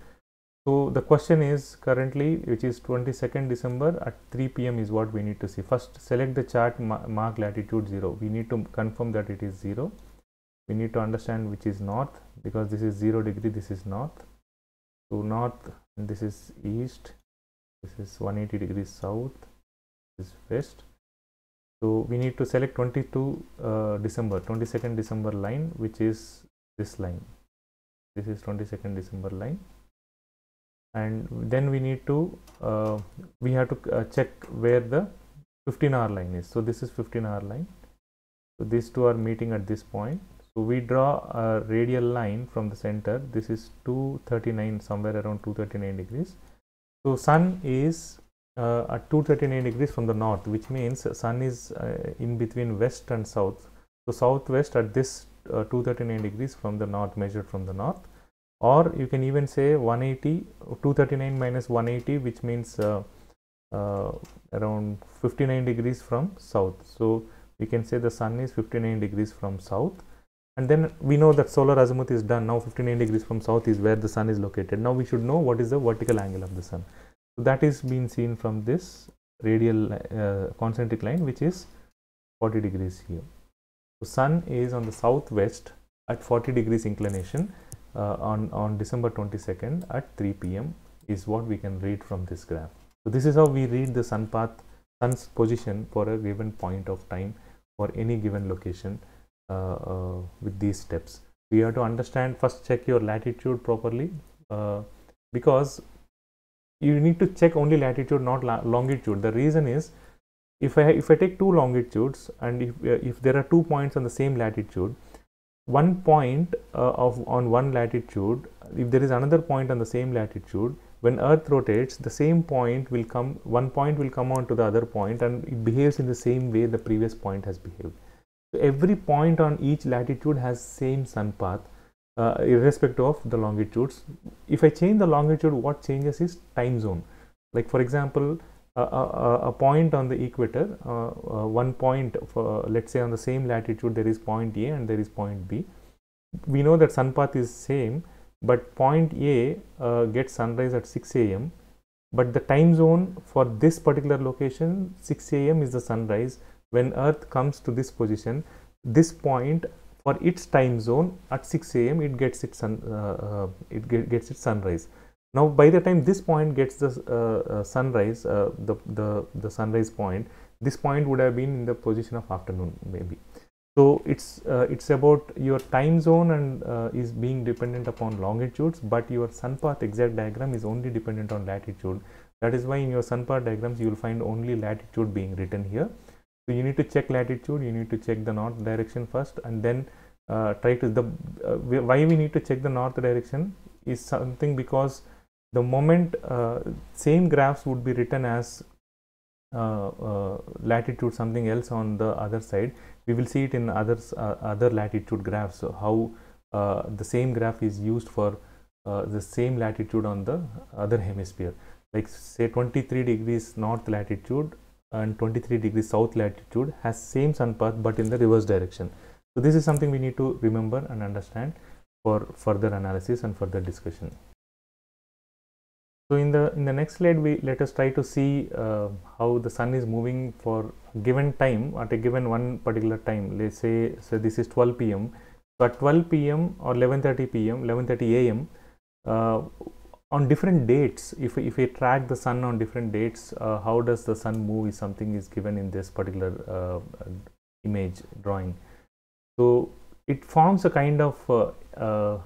so the question is currently which is 22nd december at 3 pm is what we need to see first select the chart ma mark latitude 0 we need to confirm that it is 0 we need to understand which is north because this is 0 degree this is north so north this is east this is 180 degrees south this is west so we need to select 22 uh, December, 22nd December line, which is this line. This is 22nd December line. And then we need to, uh, we have to uh, check where the 15 hour line is. So this is 15 hour line. So these two are meeting at this point. So we draw a radial line from the center. This is 239, somewhere around 239 degrees. So sun is uh, at 239 degrees from the north which means sun is uh, in between west and south so southwest at this uh, 239 degrees from the north measured from the north or you can even say 180 239 minus 180 which means uh, uh, around 59 degrees from south so we can say the sun is 59 degrees from south and then we know that solar azimuth is done now 59 degrees from south is where the sun is located now we should know what is the vertical angle of the sun so that is being seen from this radial uh, concentric line which is 40 degrees here. So sun is on the southwest at 40 degrees inclination uh, on, on December 22nd at 3 p.m. is what we can read from this graph. So this is how we read the sun path, sun's position for a given point of time for any given location uh, uh with these steps. We have to understand first check your latitude properly uh, because you need to check only latitude not la longitude the reason is if i if i take two longitudes and if, uh, if there are two points on the same latitude one point uh, of on one latitude if there is another point on the same latitude when earth rotates the same point will come one point will come on to the other point and it behaves in the same way the previous point has behaved so every point on each latitude has same sun path uh, irrespective of the longitudes. If I change the longitude, what changes is time zone. Like for example, a, a, a point on the equator, uh, uh, one point, for, let's say on the same latitude, there is point A and there is point B. We know that sun path is same, but point A uh, gets sunrise at 6 a.m. But the time zone for this particular location, 6 a.m. is the sunrise. When Earth comes to this position, this point for its time zone at 6 a.m. it gets its sun, uh, uh it get, gets its sunrise. Now by the time this point gets the uh, uh, sunrise, uh, the, the, the sunrise point, this point would have been in the position of afternoon maybe. So it's uh, it's about your time zone and is being dependent upon longitudes, but your sun path exact diagram is only dependent on latitude. That is why in your sun path diagrams you will find only latitude being written here so you need to check latitude you need to check the north direction first and then uh, try to the uh, why we need to check the north direction is something because the moment uh, same graphs would be written as uh, uh, latitude something else on the other side we will see it in others uh, other latitude graphs so how the same graph is used for the same latitude on the other hemisphere like say 23 degrees north latitude and 23 degrees south latitude has same sun path but in the reverse direction. So this is something we need to remember and understand for further analysis and further discussion. So in the in the next slide, we let us try to see uh, how the sun is moving for given time at a given one particular time. Let's say so this is 12 p.m. So at 12 p.m. or 11:30 p.m. 11:30 a.m. Uh, on different dates if, if we track the sun on different dates uh, how does the sun move is something is given in this particular uh, image drawing so it forms a kind of uh, uh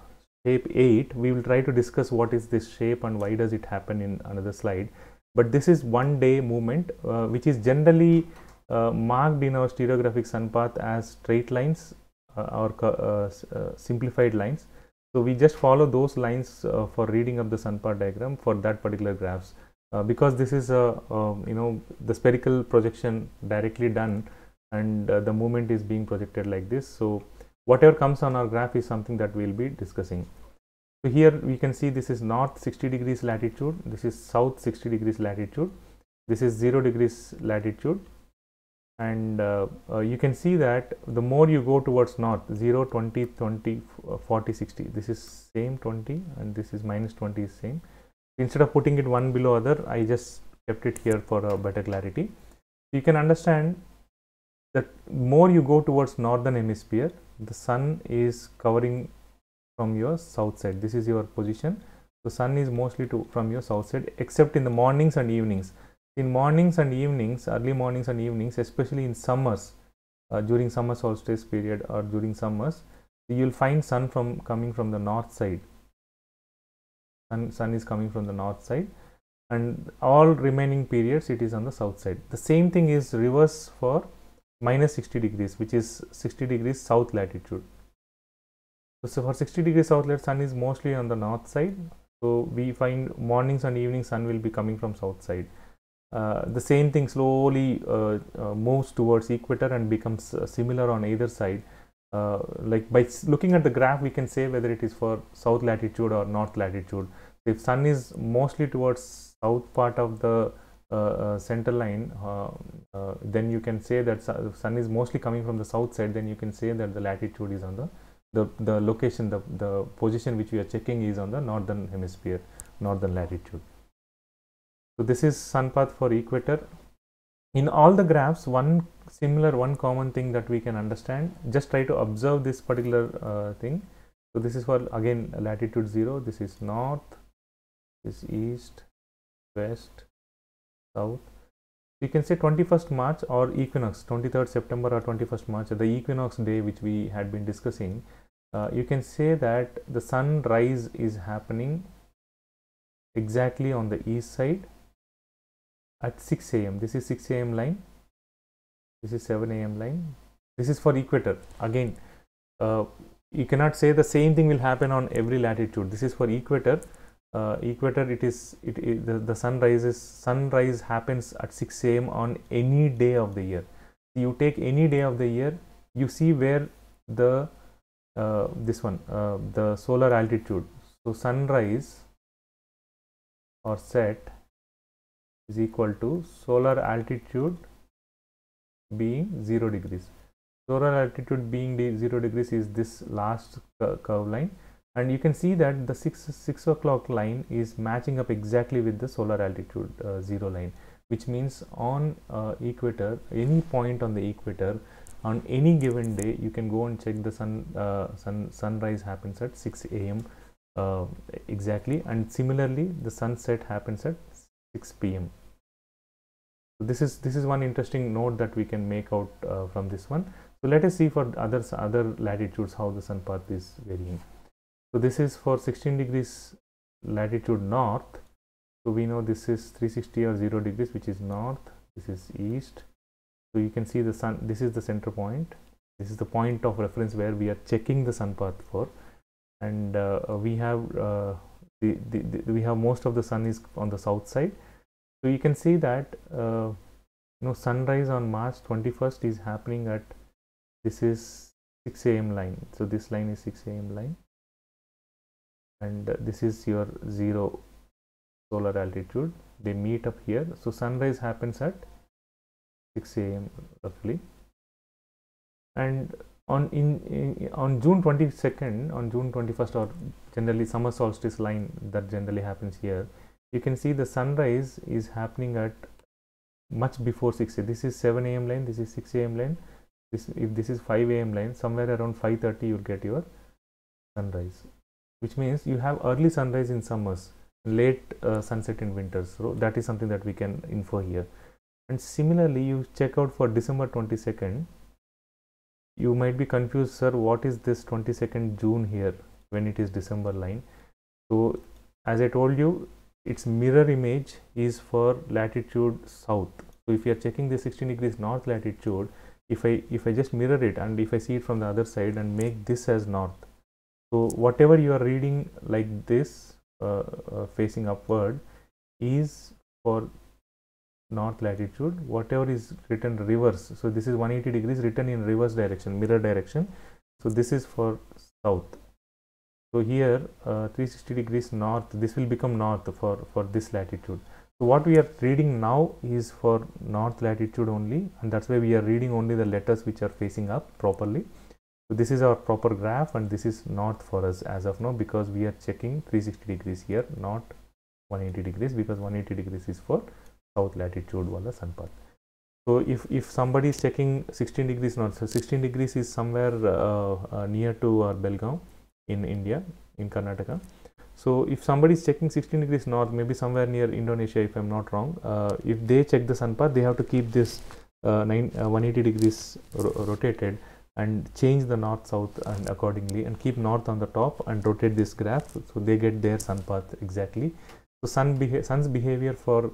shape 8 we will try to discuss what is this shape and why does it happen in another slide but this is one day movement uh, which is generally uh, marked in our stereographic sun path as straight lines or simplified lines so we just follow those lines uh, for reading up the sunpart diagram for that particular graphs. Uh, because this is a, you know, the spherical projection directly done and uh, the movement is being projected like this. So whatever comes on our graph is something that we will be discussing. So here we can see this is north 60 degrees latitude, this is south 60 degrees latitude, this is 0 degrees latitude and uh, uh, you can see that the more you go towards north 0 20 20 uh, 40 60 this is same 20 and this is minus 20 is same instead of putting it one below other i just kept it here for a better clarity you can understand that more you go towards northern hemisphere the sun is covering from your south side this is your position the sun is mostly to from your south side except in the mornings and evenings in mornings and evenings, early mornings and evenings, especially in summers, uh, during summer solstice period or during summers, you'll find sun from coming from the north side. Sun, sun is coming from the north side and all remaining periods it is on the south side. The same thing is reverse for minus 60 degrees which is 60 degrees south latitude. So for 60 degrees south latitude sun is mostly on the north side. So we find mornings and evenings sun will be coming from south side uh, the same thing slowly uh, uh, moves towards equator and becomes uh, similar on either side uh, like by looking at the graph we can say whether it is for south latitude or north latitude if sun is mostly towards south part of the center line then you can say that sun is mostly coming from the south side then you can say that the latitude is on the the, the location the, the position which we are checking is on the northern hemisphere northern latitude so this is sun path for equator. In all the graphs, one similar, one common thing that we can understand, just try to observe this particular uh, thing. So this is for again latitude 0, this is north, this is east, west, south. You can say 21st March or equinox, 23rd September or 21st March, the equinox day which we had been discussing. Uh, you can say that the sunrise is happening exactly on the east side at 6 a.m. This is 6 a.m. line. This is 7 a.m. line. This is for equator. Again, uh, you cannot say the same thing will happen on every latitude. This is for equator. Uh, equator, it is it, it the, the sun rises. Sunrise happens at 6 a.m. on any day of the year. You take any day of the year, you see where the uh, this one uh, the solar altitude. So sunrise or set is equal to solar altitude being 0 degrees. Solar altitude being 0 degrees is this last curve line and you can see that the 6 6 o'clock line is matching up exactly with the solar altitude uh, 0 line which means on uh, equator any point on the equator on any given day you can go and check the sun uh, sun sunrise happens at 6 a.m uh, exactly and similarly the sunset happens at 6 p.m so this is this is one interesting note that we can make out uh, from this one. So let us see for others other latitudes how the sun path is varying. So this is for 16 degrees latitude north. So we know this is 360 or 0 degrees which is north, this is east. So you can see the sun, this is the center point. This is the point of reference where we are checking the sun path for and uh, we have uh, the, the, the, we have most of the sun is on the south side so you can see that uh, you know sunrise on March 21st is happening at this is 6 a.m. line. So this line is 6 a.m. line, and uh, this is your zero solar altitude. They meet up here. So sunrise happens at 6 a.m. roughly, and on in, in, on June 22nd, on June 21st, or generally summer solstice line that generally happens here you can see the sunrise is happening at much before 6 this is 7 a.m line this is 6 a.m line this if this is 5 a.m line somewhere around 5:30 you'll get your sunrise which means you have early sunrise in summers late uh, sunset in winters so that is something that we can infer here and similarly you check out for december 22nd you might be confused sir what is this 22nd june here when it is december line so as i told you its mirror image is for latitude south so if you are checking the 16 degrees north latitude if i if i just mirror it and if i see it from the other side and make this as north so whatever you are reading like this uh, uh, facing upward is for north latitude whatever is written reverse so this is 180 degrees written in reverse direction mirror direction so this is for south so here uh, 360 degrees north, this will become north for, for this latitude. So what we are reading now is for north latitude only and that's why we are reading only the letters which are facing up properly. So this is our proper graph and this is north for us as of now because we are checking 360 degrees here not 180 degrees because 180 degrees is for south latitude wala path. So if, if somebody is checking 16 degrees north, so 16 degrees is somewhere uh, uh, near to our Belgaum in India, in Karnataka. So if somebody is checking 16 degrees north, maybe somewhere near Indonesia, if I'm not wrong, uh, if they check the sun path, they have to keep this uh, nine, uh, 180 degrees ro rotated and change the north south and accordingly and keep north on the top and rotate this graph so they get their sun path exactly. So sun beha sun's behavior for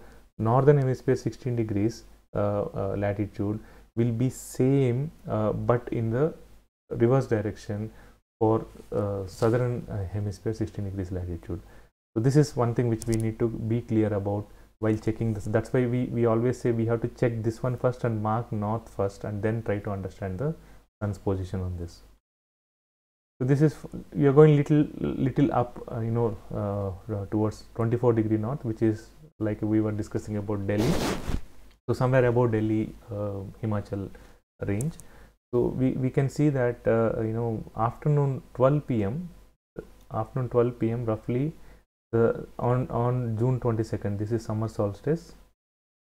northern hemisphere 16 degrees uh, uh, latitude will be same uh, but in the reverse direction for uh, southern uh, hemisphere 16 degrees latitude so this is one thing which we need to be clear about while checking this that's why we we always say we have to check this one first and mark north first and then try to understand the sun's position on this so this is you're going little little up uh, you know uh, towards 24 degree north which is like we were discussing about delhi so somewhere above delhi uh, himachal range so we, we can see that uh, you know afternoon 12 p.m. afternoon 12 p.m. roughly the on on June 22nd this is summer solstice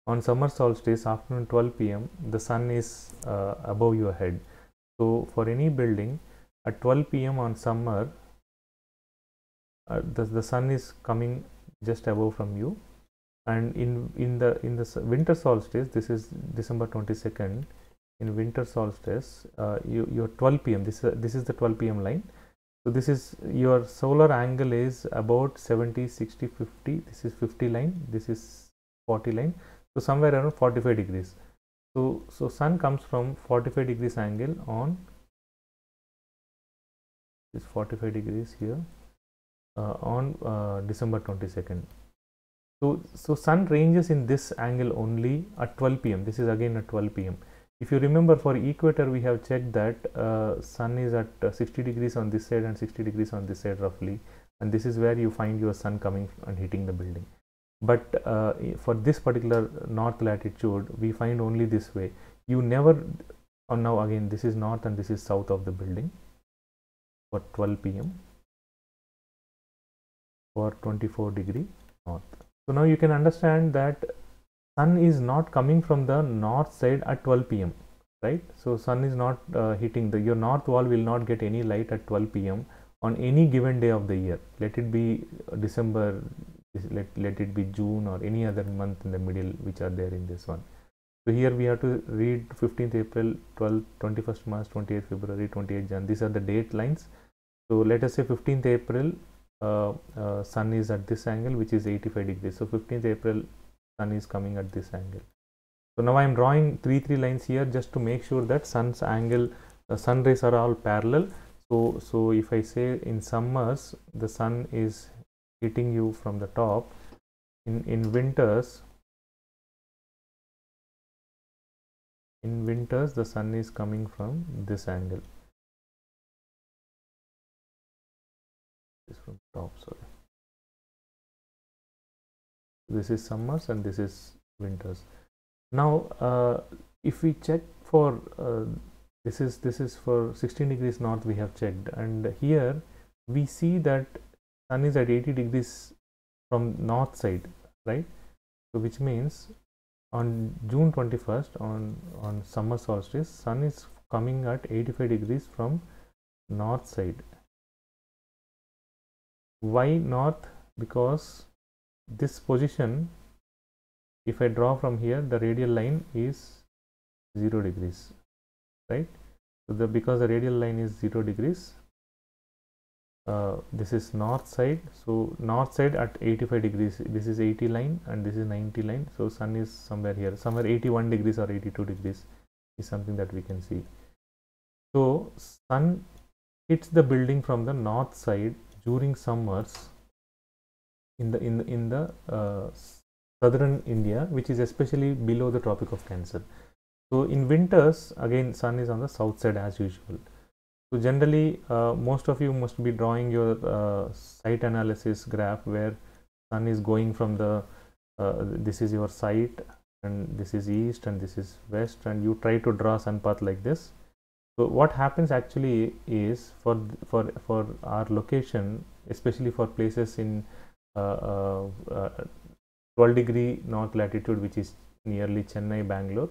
on summer solstice afternoon 12 p.m. the sun is uh, above your head so for any building at 12 p.m. on summer uh, the, the sun is coming just above from you and in in the in the winter solstice this is December 22nd in winter solstice, uh, you, your 12 p.m. This, uh, this is the 12 p.m. line. So this is your solar angle is about 70, 60, 50. This is 50 line. This is 40 line. So somewhere around 45 degrees. So, so sun comes from 45 degrees angle on is 45 degrees here uh, on uh, December 22nd. So, so sun ranges in this angle only at 12 pm. This is again at 12 pm. If you remember for equator we have checked that uh, sun is at uh, 60 degrees on this side and 60 degrees on this side roughly and this is where you find your sun coming and hitting the building. But uh, for this particular north latitude we find only this way. You never or oh, now again this is north and this is south of the building for 12 pm for 24 degree north. So now you can understand that sun is not coming from the north side at 12 pm right so sun is not uh, hitting the your north wall will not get any light at 12 pm on any given day of the year let it be uh, december let, let it be june or any other month in the middle which are there in this one so here we have to read 15th april 12 21st march 28th february 28th jan these are the date lines so let us say 15th april uh, uh, sun is at this angle which is 85 degrees so 15th april sun is coming at this angle so now i am drawing three three lines here just to make sure that sun's angle the uh, sun rays are all parallel so so if i say in summers the sun is hitting you from the top in in winters in winters the sun is coming from this angle this from top sorry this is summers and this is winters now uh, if we check for uh, this is this is for 16 degrees north we have checked and here we see that sun is at 80 degrees from north side right so which means on june 21st on on summer solstice sun is coming at 85 degrees from north side why north because this position if I draw from here the radial line is 0 degrees right so the because the radial line is 0 degrees uh, this is north side so north side at 85 degrees this is 80 line and this is 90 line so sun is somewhere here somewhere 81 degrees or 82 degrees is something that we can see so sun hits the building from the north side during summers in the in in the uh, southern India, which is especially below the Tropic of Cancer. So in winters, again, sun is on the south side as usual. So generally, uh, most of you must be drawing your uh, site analysis graph where sun is going from the uh, this is your site and this is east and this is west and you try to draw sun path like this. So what happens actually is for for for our location, especially for places in uh, uh, uh, 12 degree north latitude which is nearly Chennai, Bangalore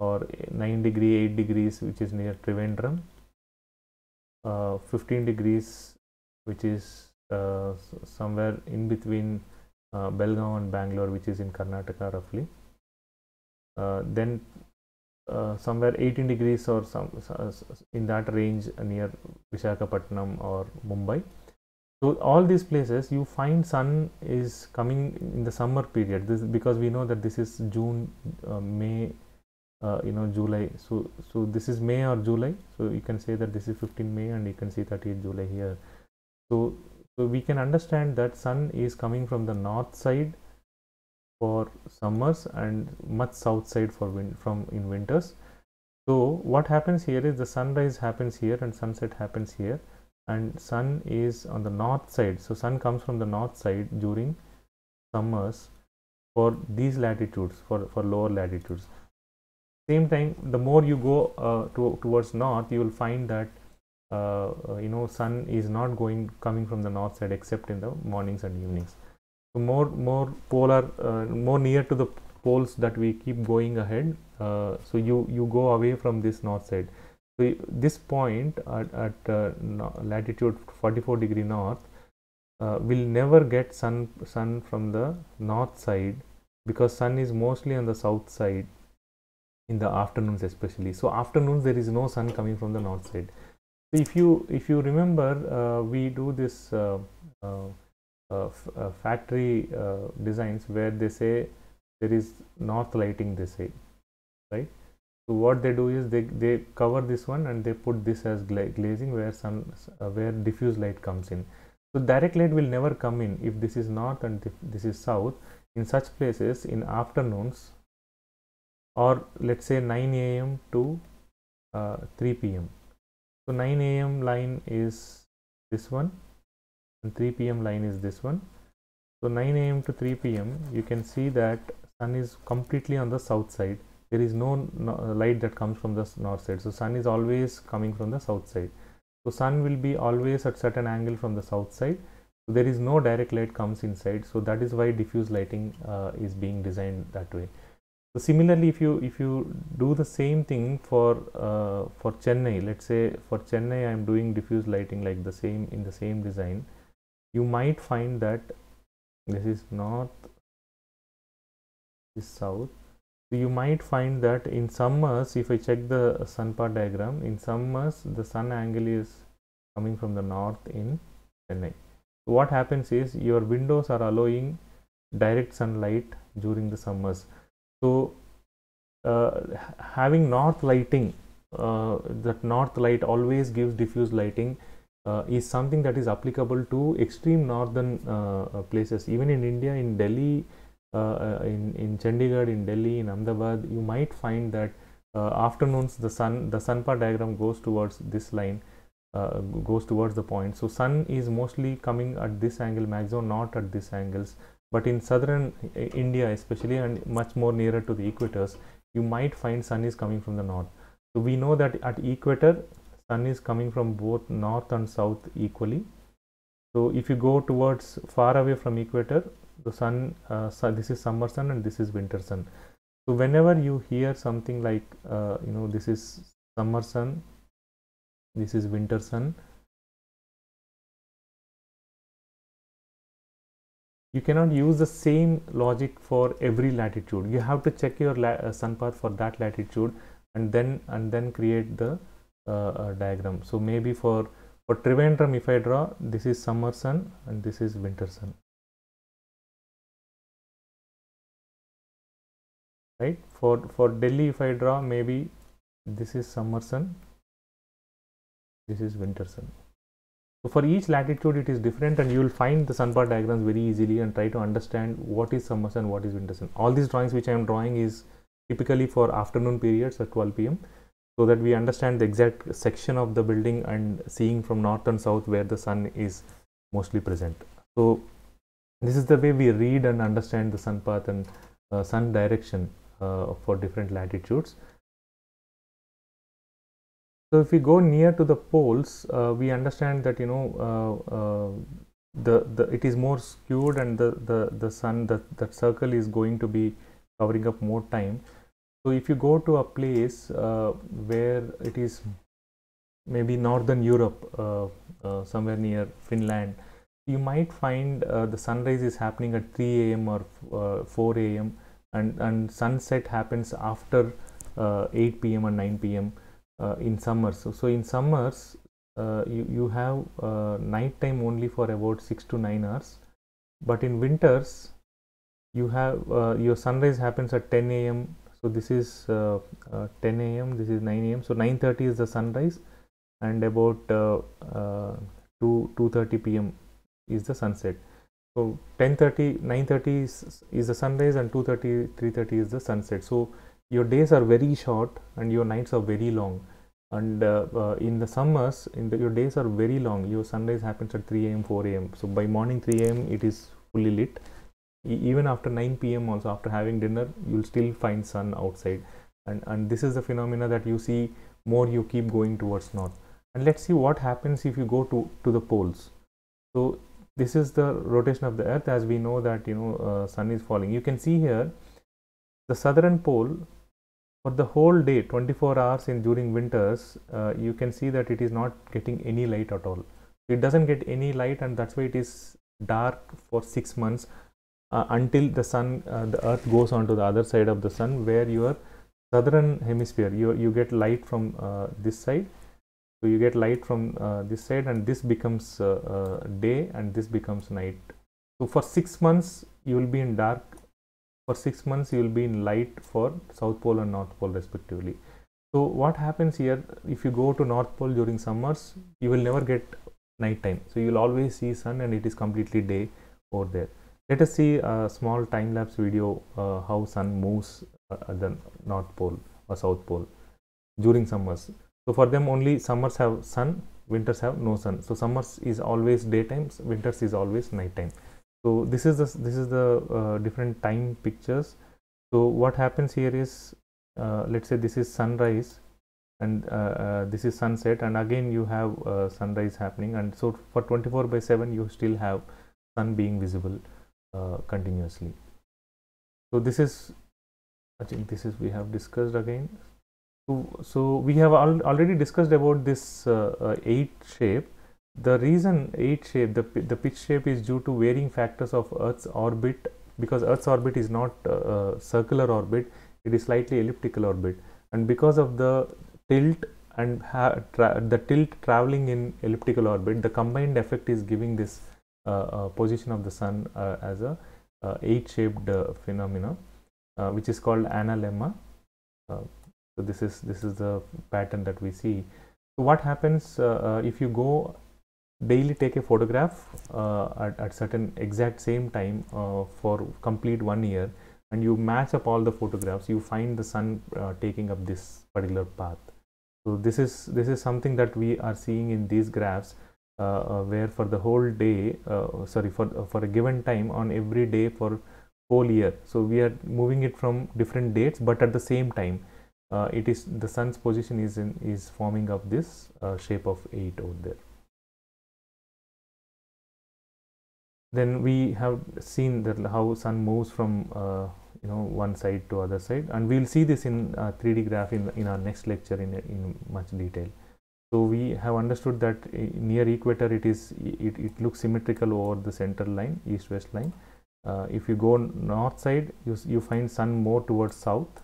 or 9 degree 8 degrees which is near Trivandrum, uh, 15 degrees which is uh, somewhere in between uh, Belgaum and Bangalore which is in Karnataka roughly. then somewhere 18 degrees or some in that range near Visakhapatnam or Mumbai. So all these places you find sun is coming in the summer period. This because we know that this is June, uh, May, uh, you know July. So so this is May or July. So you can say that this is 15 May and you can see 30th July here. So so we can understand that sun is coming from the north side for summers and much south side for win from in winters. So what happens here is the sunrise happens here and sunset happens here and sun is on the north side so sun comes from the north side during summers for these latitudes for for lower latitudes same time the more you go uh, to, towards north you will find that uh, you know sun is not going coming from the north side except in the mornings and evenings so more more polar uh, more near to the poles that we keep going ahead uh, so you you go away from this north side so, this point at, at uh, latitude 44 degree north uh, will never get sun sun from the north side because sun is mostly on the south side in the afternoons especially. So, afternoons there is no sun coming from the north side. So, if you if you remember uh, we do this uh, uh, uh, factory designs where they say there is north lighting they say right so what they do is they, they cover this one and they put this as gla glazing where some uh, where diffuse light comes in. So direct light will never come in if this is north and this is south. In such places in afternoons or let's say 9 a.m. to uh, 3 p.m. So 9 a.m. line is this one and 3 p.m. line is this one. So 9 a.m. to 3 p.m. you can see that sun is completely on the south side there is no, no uh, light that comes from the north side so sun is always coming from the south side so sun will be always at certain angle from the south side so there is no direct light comes inside so that is why diffuse lighting uh, is being designed that way so similarly if you if you do the same thing for uh, for chennai let's say for chennai i am doing diffuse lighting like the same in the same design you might find that this is north this is south you might find that in summers if I check the sun part diagram in summers the sun angle is coming from the north in Chennai what happens is your windows are allowing direct sunlight during the summers so uh, having north lighting uh, that north light always gives diffuse lighting uh, is something that is applicable to extreme northern uh, uh, places even in India in Delhi uh, uh, in in Chandigarh, in Delhi, in Ahmedabad, you might find that uh, afternoons the sun the sun part diagram goes towards this line, uh, goes towards the point. So sun is mostly coming at this angle, maximum not at these angles. But in southern uh, India, especially and much more nearer to the equators, you might find sun is coming from the north. So we know that at equator, sun is coming from both north and south equally. So if you go towards far away from equator, the sun, uh, so this is summer sun and this is winter sun so whenever you hear something like uh, you know this is summer sun this is winter sun you cannot use the same logic for every latitude you have to check your la uh, sun path for that latitude and then and then create the uh, uh, diagram so maybe for for Trivandrum if I draw this is summer sun and this is winter sun right for for delhi if i draw maybe this is summer sun this is winter sun so for each latitude it is different and you will find the sun bar diagrams very easily and try to understand what is summer sun what is winter sun all these drawings which i am drawing is typically for afternoon periods at 12 pm so that we understand the exact section of the building and seeing from north and south where the sun is mostly present so this is the way we read and understand the sun path and uh, sun direction uh, for different latitudes. So if we go near to the poles, uh, we understand that you know uh, the, the it is more skewed and the the the sun that that circle is going to be covering up more time so if you go to a place uh, where it is maybe northern europe uh, uh, somewhere near finland you might find the sunrise is happening at 3 a.m or 4 a.m and and sunset happens after uh, 8 p.m. and 9 p.m. Uh, in summers. So, so in summers, uh, you you have uh, night time only for about six to nine hours, but in winters, you have uh, your sunrise happens at 10 a.m. So this is uh, uh, 10 a.m. This is 9 a.m. So 9:30 is the sunrise, and about 2 2:30 p.m. is the sunset. So 10:30, 9:30 is, the sunrise, and 2:30, 3:30 is the sunset. So your days are very short and your nights are very long. And uh, uh, in the summers, in the, your days are very long. Your sunrise happens at 3 a.m., 4 a.m. So by morning 3 a.m. it is fully lit. E even after 9 p.m. also after having dinner, you'll still find sun outside. And and this is the phenomena that you see more you keep going towards north. And let's see what happens if you go to to the poles. So this is the rotation of the earth as we know that you know uh, sun is falling you can see here the southern pole for the whole day 24 hours in during winters uh, you can see that it is not getting any light at all it doesn't get any light and that's why it is dark for 6 months uh, until the sun uh, the earth goes on to the other side of the sun where your southern hemisphere you you get light from uh, this side so you get light from uh, this side and this becomes uh, uh, day and this becomes night so for six months you will be in dark for six months you will be in light for south pole and north pole respectively so what happens here if you go to north pole during summers you will never get night time so you'll always see sun and it is completely day over there let us see a small time lapse video uh, how sun moves uh, at the north pole or south pole during summers so for them only summers have sun, winters have no sun. So summers is always daytime, winters is always nighttime. So this is the this is the uh, different time pictures. So what happens here is, uh, let's say this is sunrise, and uh, uh this is sunset, and again you have uh, sunrise happening, and so for 24 by 7 you still have sun being visible uh, continuously. So this is, I think this is we have discussed again. So, we have al already discussed about this uh, uh, 8 shape. The reason 8 shape, the, the pitch shape is due to varying factors of Earth's orbit because Earth's orbit is not uh, uh circular orbit, it is slightly elliptical orbit. And because of the tilt and the tilt traveling in elliptical orbit, the combined effect is giving this uh, uh position of the sun as a 8 shaped phenomena, which is called analemma. Uh, so this is this is the pattern that we see so what happens uh, uh, if you go daily take a photograph uh, at, at certain exact same time for complete one year and you match up all the photographs you find the sun taking up this particular path so this is this is something that we are seeing in these graphs uh, where for the whole day uh, sorry for for a given time on every day for whole year so we are moving it from different dates but at the same time uh, it is the sun's position is in, is forming up this uh, shape of 8 out there then we have seen that how sun moves from uh, you know one side to other side and we'll see this in 3d uh, graph in, in our next lecture in, in much detail so we have understood that uh, near equator it is it, it looks symmetrical over the center line east west line uh, if you go north side you, you find sun more towards south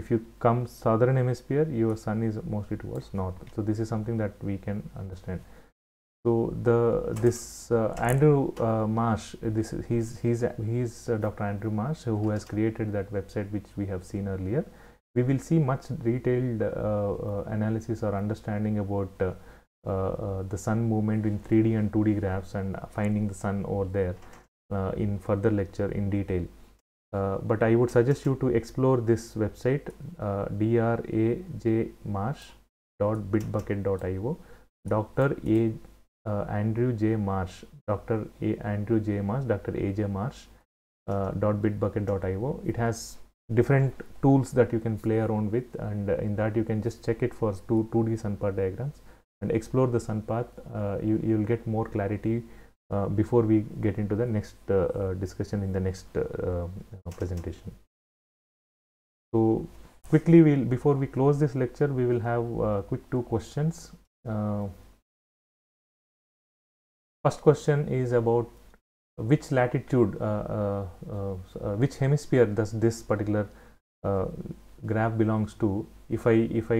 if you come southern hemisphere your sun is mostly towards north so this is something that we can understand so the this uh, Andrew uh, Marsh, this he's he's he's uh, Dr. Andrew Marsh who has created that website which we have seen earlier. We will see much detailed uh, uh, analysis or understanding about uh, the sun movement in 3D and 2D graphs and finding the sun over there in further lecture in detail. Uh, but I would suggest you to explore this website uh, drajmarsh.bitbucket.io. Dr. A. Uh, Andrew J. Marsh, Dr. A. Andrew J. Marsh, Dr. A. J. Marsh. Uh, .bitbucket.io. It has different tools that you can play around with, and in that you can just check it for two 2D sun path diagrams and explore the sun path. Uh, you you'll get more clarity uh, before we get into the next uh, uh, discussion in the next um, presentation. So quickly we'll before we close this lecture we will have uh, quick two questions uh, first question is about which latitude uh, which hemisphere does this particular graph belongs to if i if i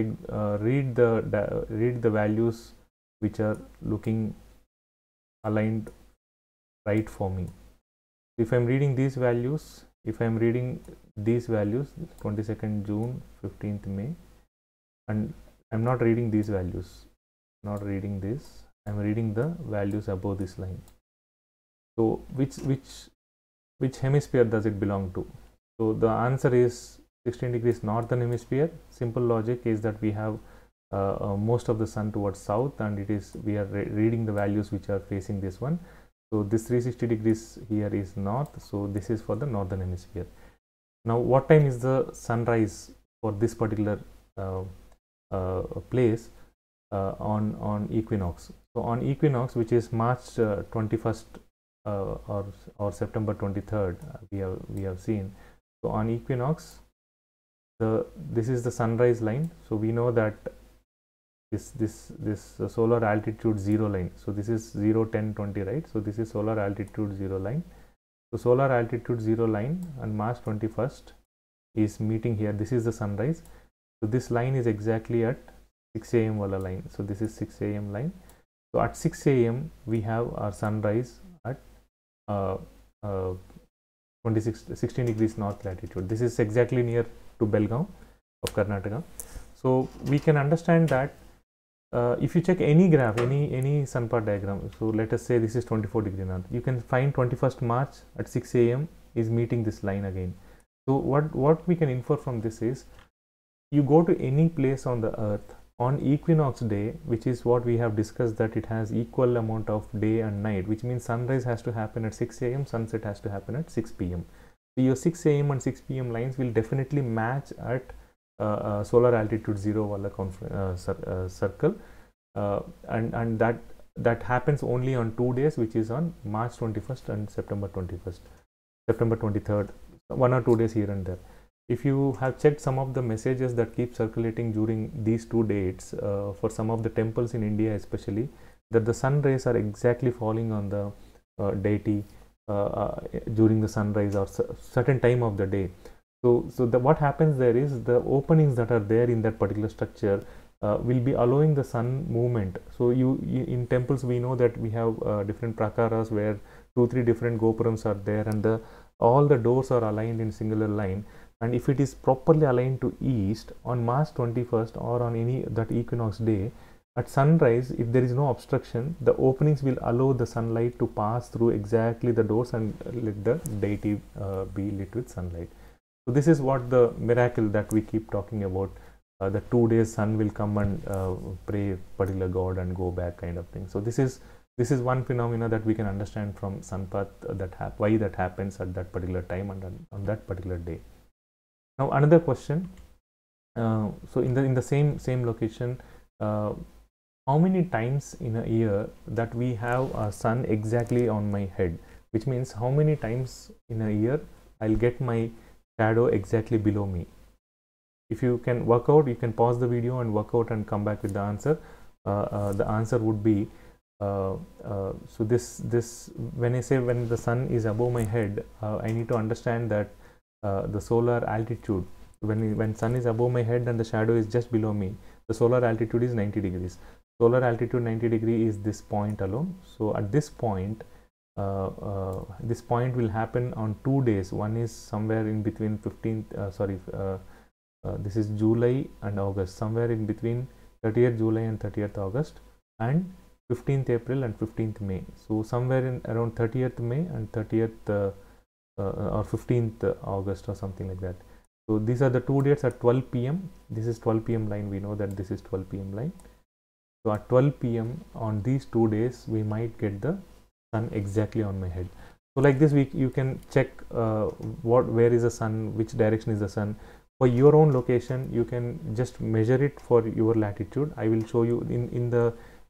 read the read the values which are looking aligned right for me if i'm reading these values if i'm reading these values 22nd june 15th may and i'm not reading these values not reading this i'm reading the values above this line so which which which hemisphere does it belong to so the answer is 16 degrees northern hemisphere simple logic is that we have uh, uh, most of the sun towards south and it is we are re reading the values which are facing this one so this 360 degrees here is north. So this is for the northern hemisphere. Now what time is the sunrise for this particular uh, uh, place uh, on, on equinox? So on equinox which is March 21st uh, uh, or, or September 23rd uh, we have, we have seen. So on equinox the, this is the sunrise line. So we know that this this this uh, solar altitude zero line so this is 0 10 20 right so this is solar altitude zero line so solar altitude zero line on march 21st is meeting here this is the sunrise so this line is exactly at 6 a.m wala line so this is 6 a.m line so at 6 a.m we have our sunrise at uh, uh, 26 16 degrees north latitude this is exactly near to belgaum of karnataka so we can understand that uh, if you check any graph, any any sunpar diagram, so let us say this is 24 degree north, you can find 21st March at 6 a.m. is meeting this line again. So what what we can infer from this is, you go to any place on the earth on equinox day, which is what we have discussed that it has equal amount of day and night, which means sunrise has to happen at 6 a.m., sunset has to happen at 6 p.m. So your 6 a.m. and 6 p.m. lines will definitely match at uh, uh, solar altitude zero Walla uh, circle and, and that that happens only on two days which is on March 21st and September 21st September 23rd one or two days here and there if you have checked some of the messages that keep circulating during these two dates uh, for some of the temples in India especially that the sun rays are exactly falling on the uh, deity uh, during the sunrise or certain time of the day so, so the, what happens there is the openings that are there in that particular structure uh, will be allowing the sun movement. So, you, you in temples we know that we have uh, different prakaras where two three different gopurams are there and the all the doors are aligned in singular line and if it is properly aligned to east on March 21st or on any that equinox day at sunrise if there is no obstruction the openings will allow the sunlight to pass through exactly the doors and let the deity uh, be lit with sunlight so this is what the miracle that we keep talking about. Uh, the two days sun will come and uh, pray particular god and go back kind of thing. So this is this is one phenomena that we can understand from sunpath that why that happens at that particular time and on, on that particular day. Now another question. Uh, so in the in the same same location, uh, how many times in a year that we have a sun exactly on my head? Which means how many times in a year I'll get my shadow exactly below me if you can work out you can pause the video and work out and come back with the answer uh, uh, the answer would be uh, uh so this this when I say when the sun is above my head uh, I need to understand that uh, the solar altitude when when sun is above my head and the shadow is just below me the solar altitude is 90 degrees solar altitude 90 degree is this point alone so at this point uh, uh, this point will happen on two days one is somewhere in between 15th uh, sorry this is July and August somewhere in between 30th July and 30th August and 15th April and 15th May. So somewhere in around 30th May and 30th uh, uh, or 15th August or something like that. So these are the two dates at 12 p.m. This is 12 p.m. line. We know that this is 12 p.m. line. So at 12 p.m. on these two days, we might get the sun exactly on my head so like this we you can check uh, what where is the sun which direction is the sun for your own location you can just measure it for your latitude i will show you in in the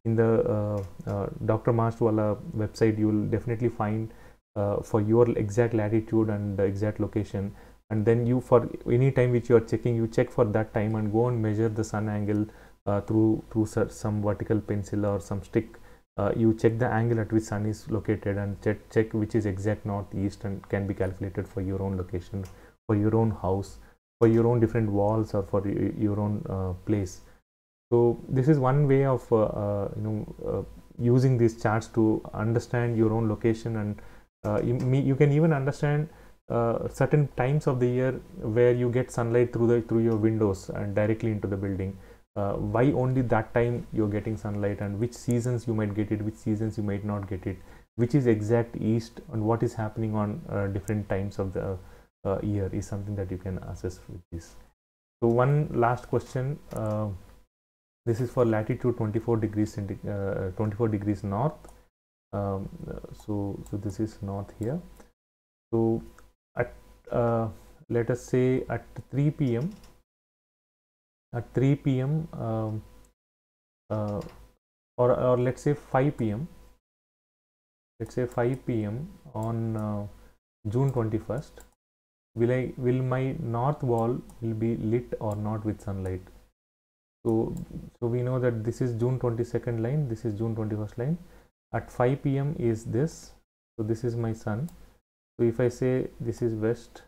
in the uh, uh, dr marshwala website you will definitely find uh, for your exact latitude and the exact location and then you for any time which you are checking you check for that time and go and measure the sun angle uh, through through some vertical pencil or some stick uh, you check the angle at which sun is located and check, check which is exact northeast and can be calculated for your own location for your own house for your own different walls or for your own uh, place so this is one way of uh, uh, you know uh, using these charts to understand your own location and uh, you, you, can even understand uh, certain times of the year where you get sunlight through the through your windows and directly into the building uh, why only that time you're getting sunlight and which seasons you might get it which seasons you might not get it which is exact east and what is happening on uh, different times of the uh, year is something that you can assess with this so one last question uh, this is for latitude 24 degrees uh, 24 degrees north um, so so this is north here so at uh, let us say at 3 p.m at 3 p.m. Um, uh, or, or let's say 5 p.m. let's say 5 p.m. on uh, June 21st will I will my north wall will be lit or not with sunlight so so we know that this is June 22nd line this is June 21st line at 5 p.m. is this so this is my sun so if I say this is west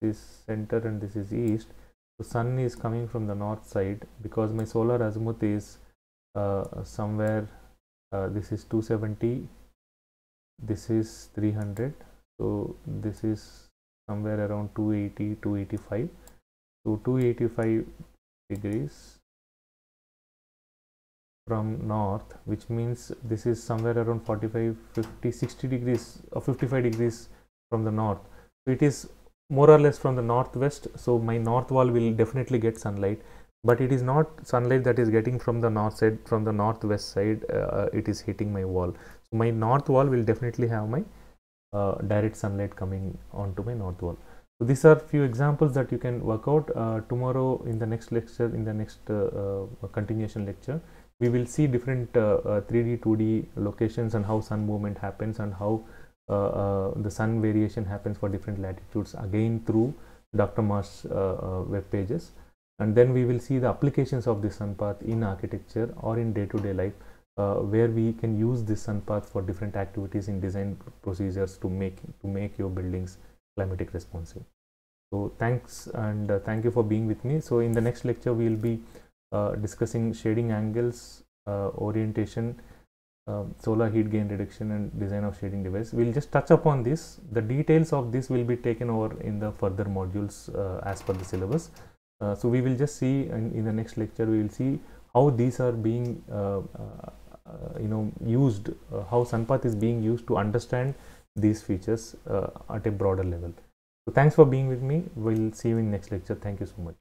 this is center and this is east the sun is coming from the north side because my solar azimuth is uh, somewhere uh, this is 270 this is 300 so this is somewhere around 280 285 so 285 degrees from north which means this is somewhere around 45 50 60 degrees or 55 degrees from the north so it is more or less from the northwest so my north wall will definitely get sunlight but it is not sunlight that is getting from the north side from the northwest side uh, it is hitting my wall so my north wall will definitely have my uh, direct sunlight coming onto my north wall so these are few examples that you can work out uh, tomorrow in the next lecture in the next uh, uh, continuation lecture we will see different 3d uh, 2d locations and how sun movement happens and how uh, uh, the sun variation happens for different latitudes again through Dr. Marsh's uh, web pages and then we will see the applications of this sun path in architecture or in day-to-day life uh, where we can use this sun path for different activities in design procedures to make to make your buildings climatic responsive so thanks and uh, thank you for being with me so in the next lecture we will be uh, discussing shading angles orientation um, solar heat gain reduction and design of shading device. We'll just touch upon this. The details of this will be taken over in the further modules uh, as per the syllabus. Uh, so we will just see in, in, the next lecture, we will see how these are being, uh, uh you know, used, uh, how SunPath is being used to understand these features uh, at a broader level. So thanks for being with me. We'll see you in next lecture. Thank you so much.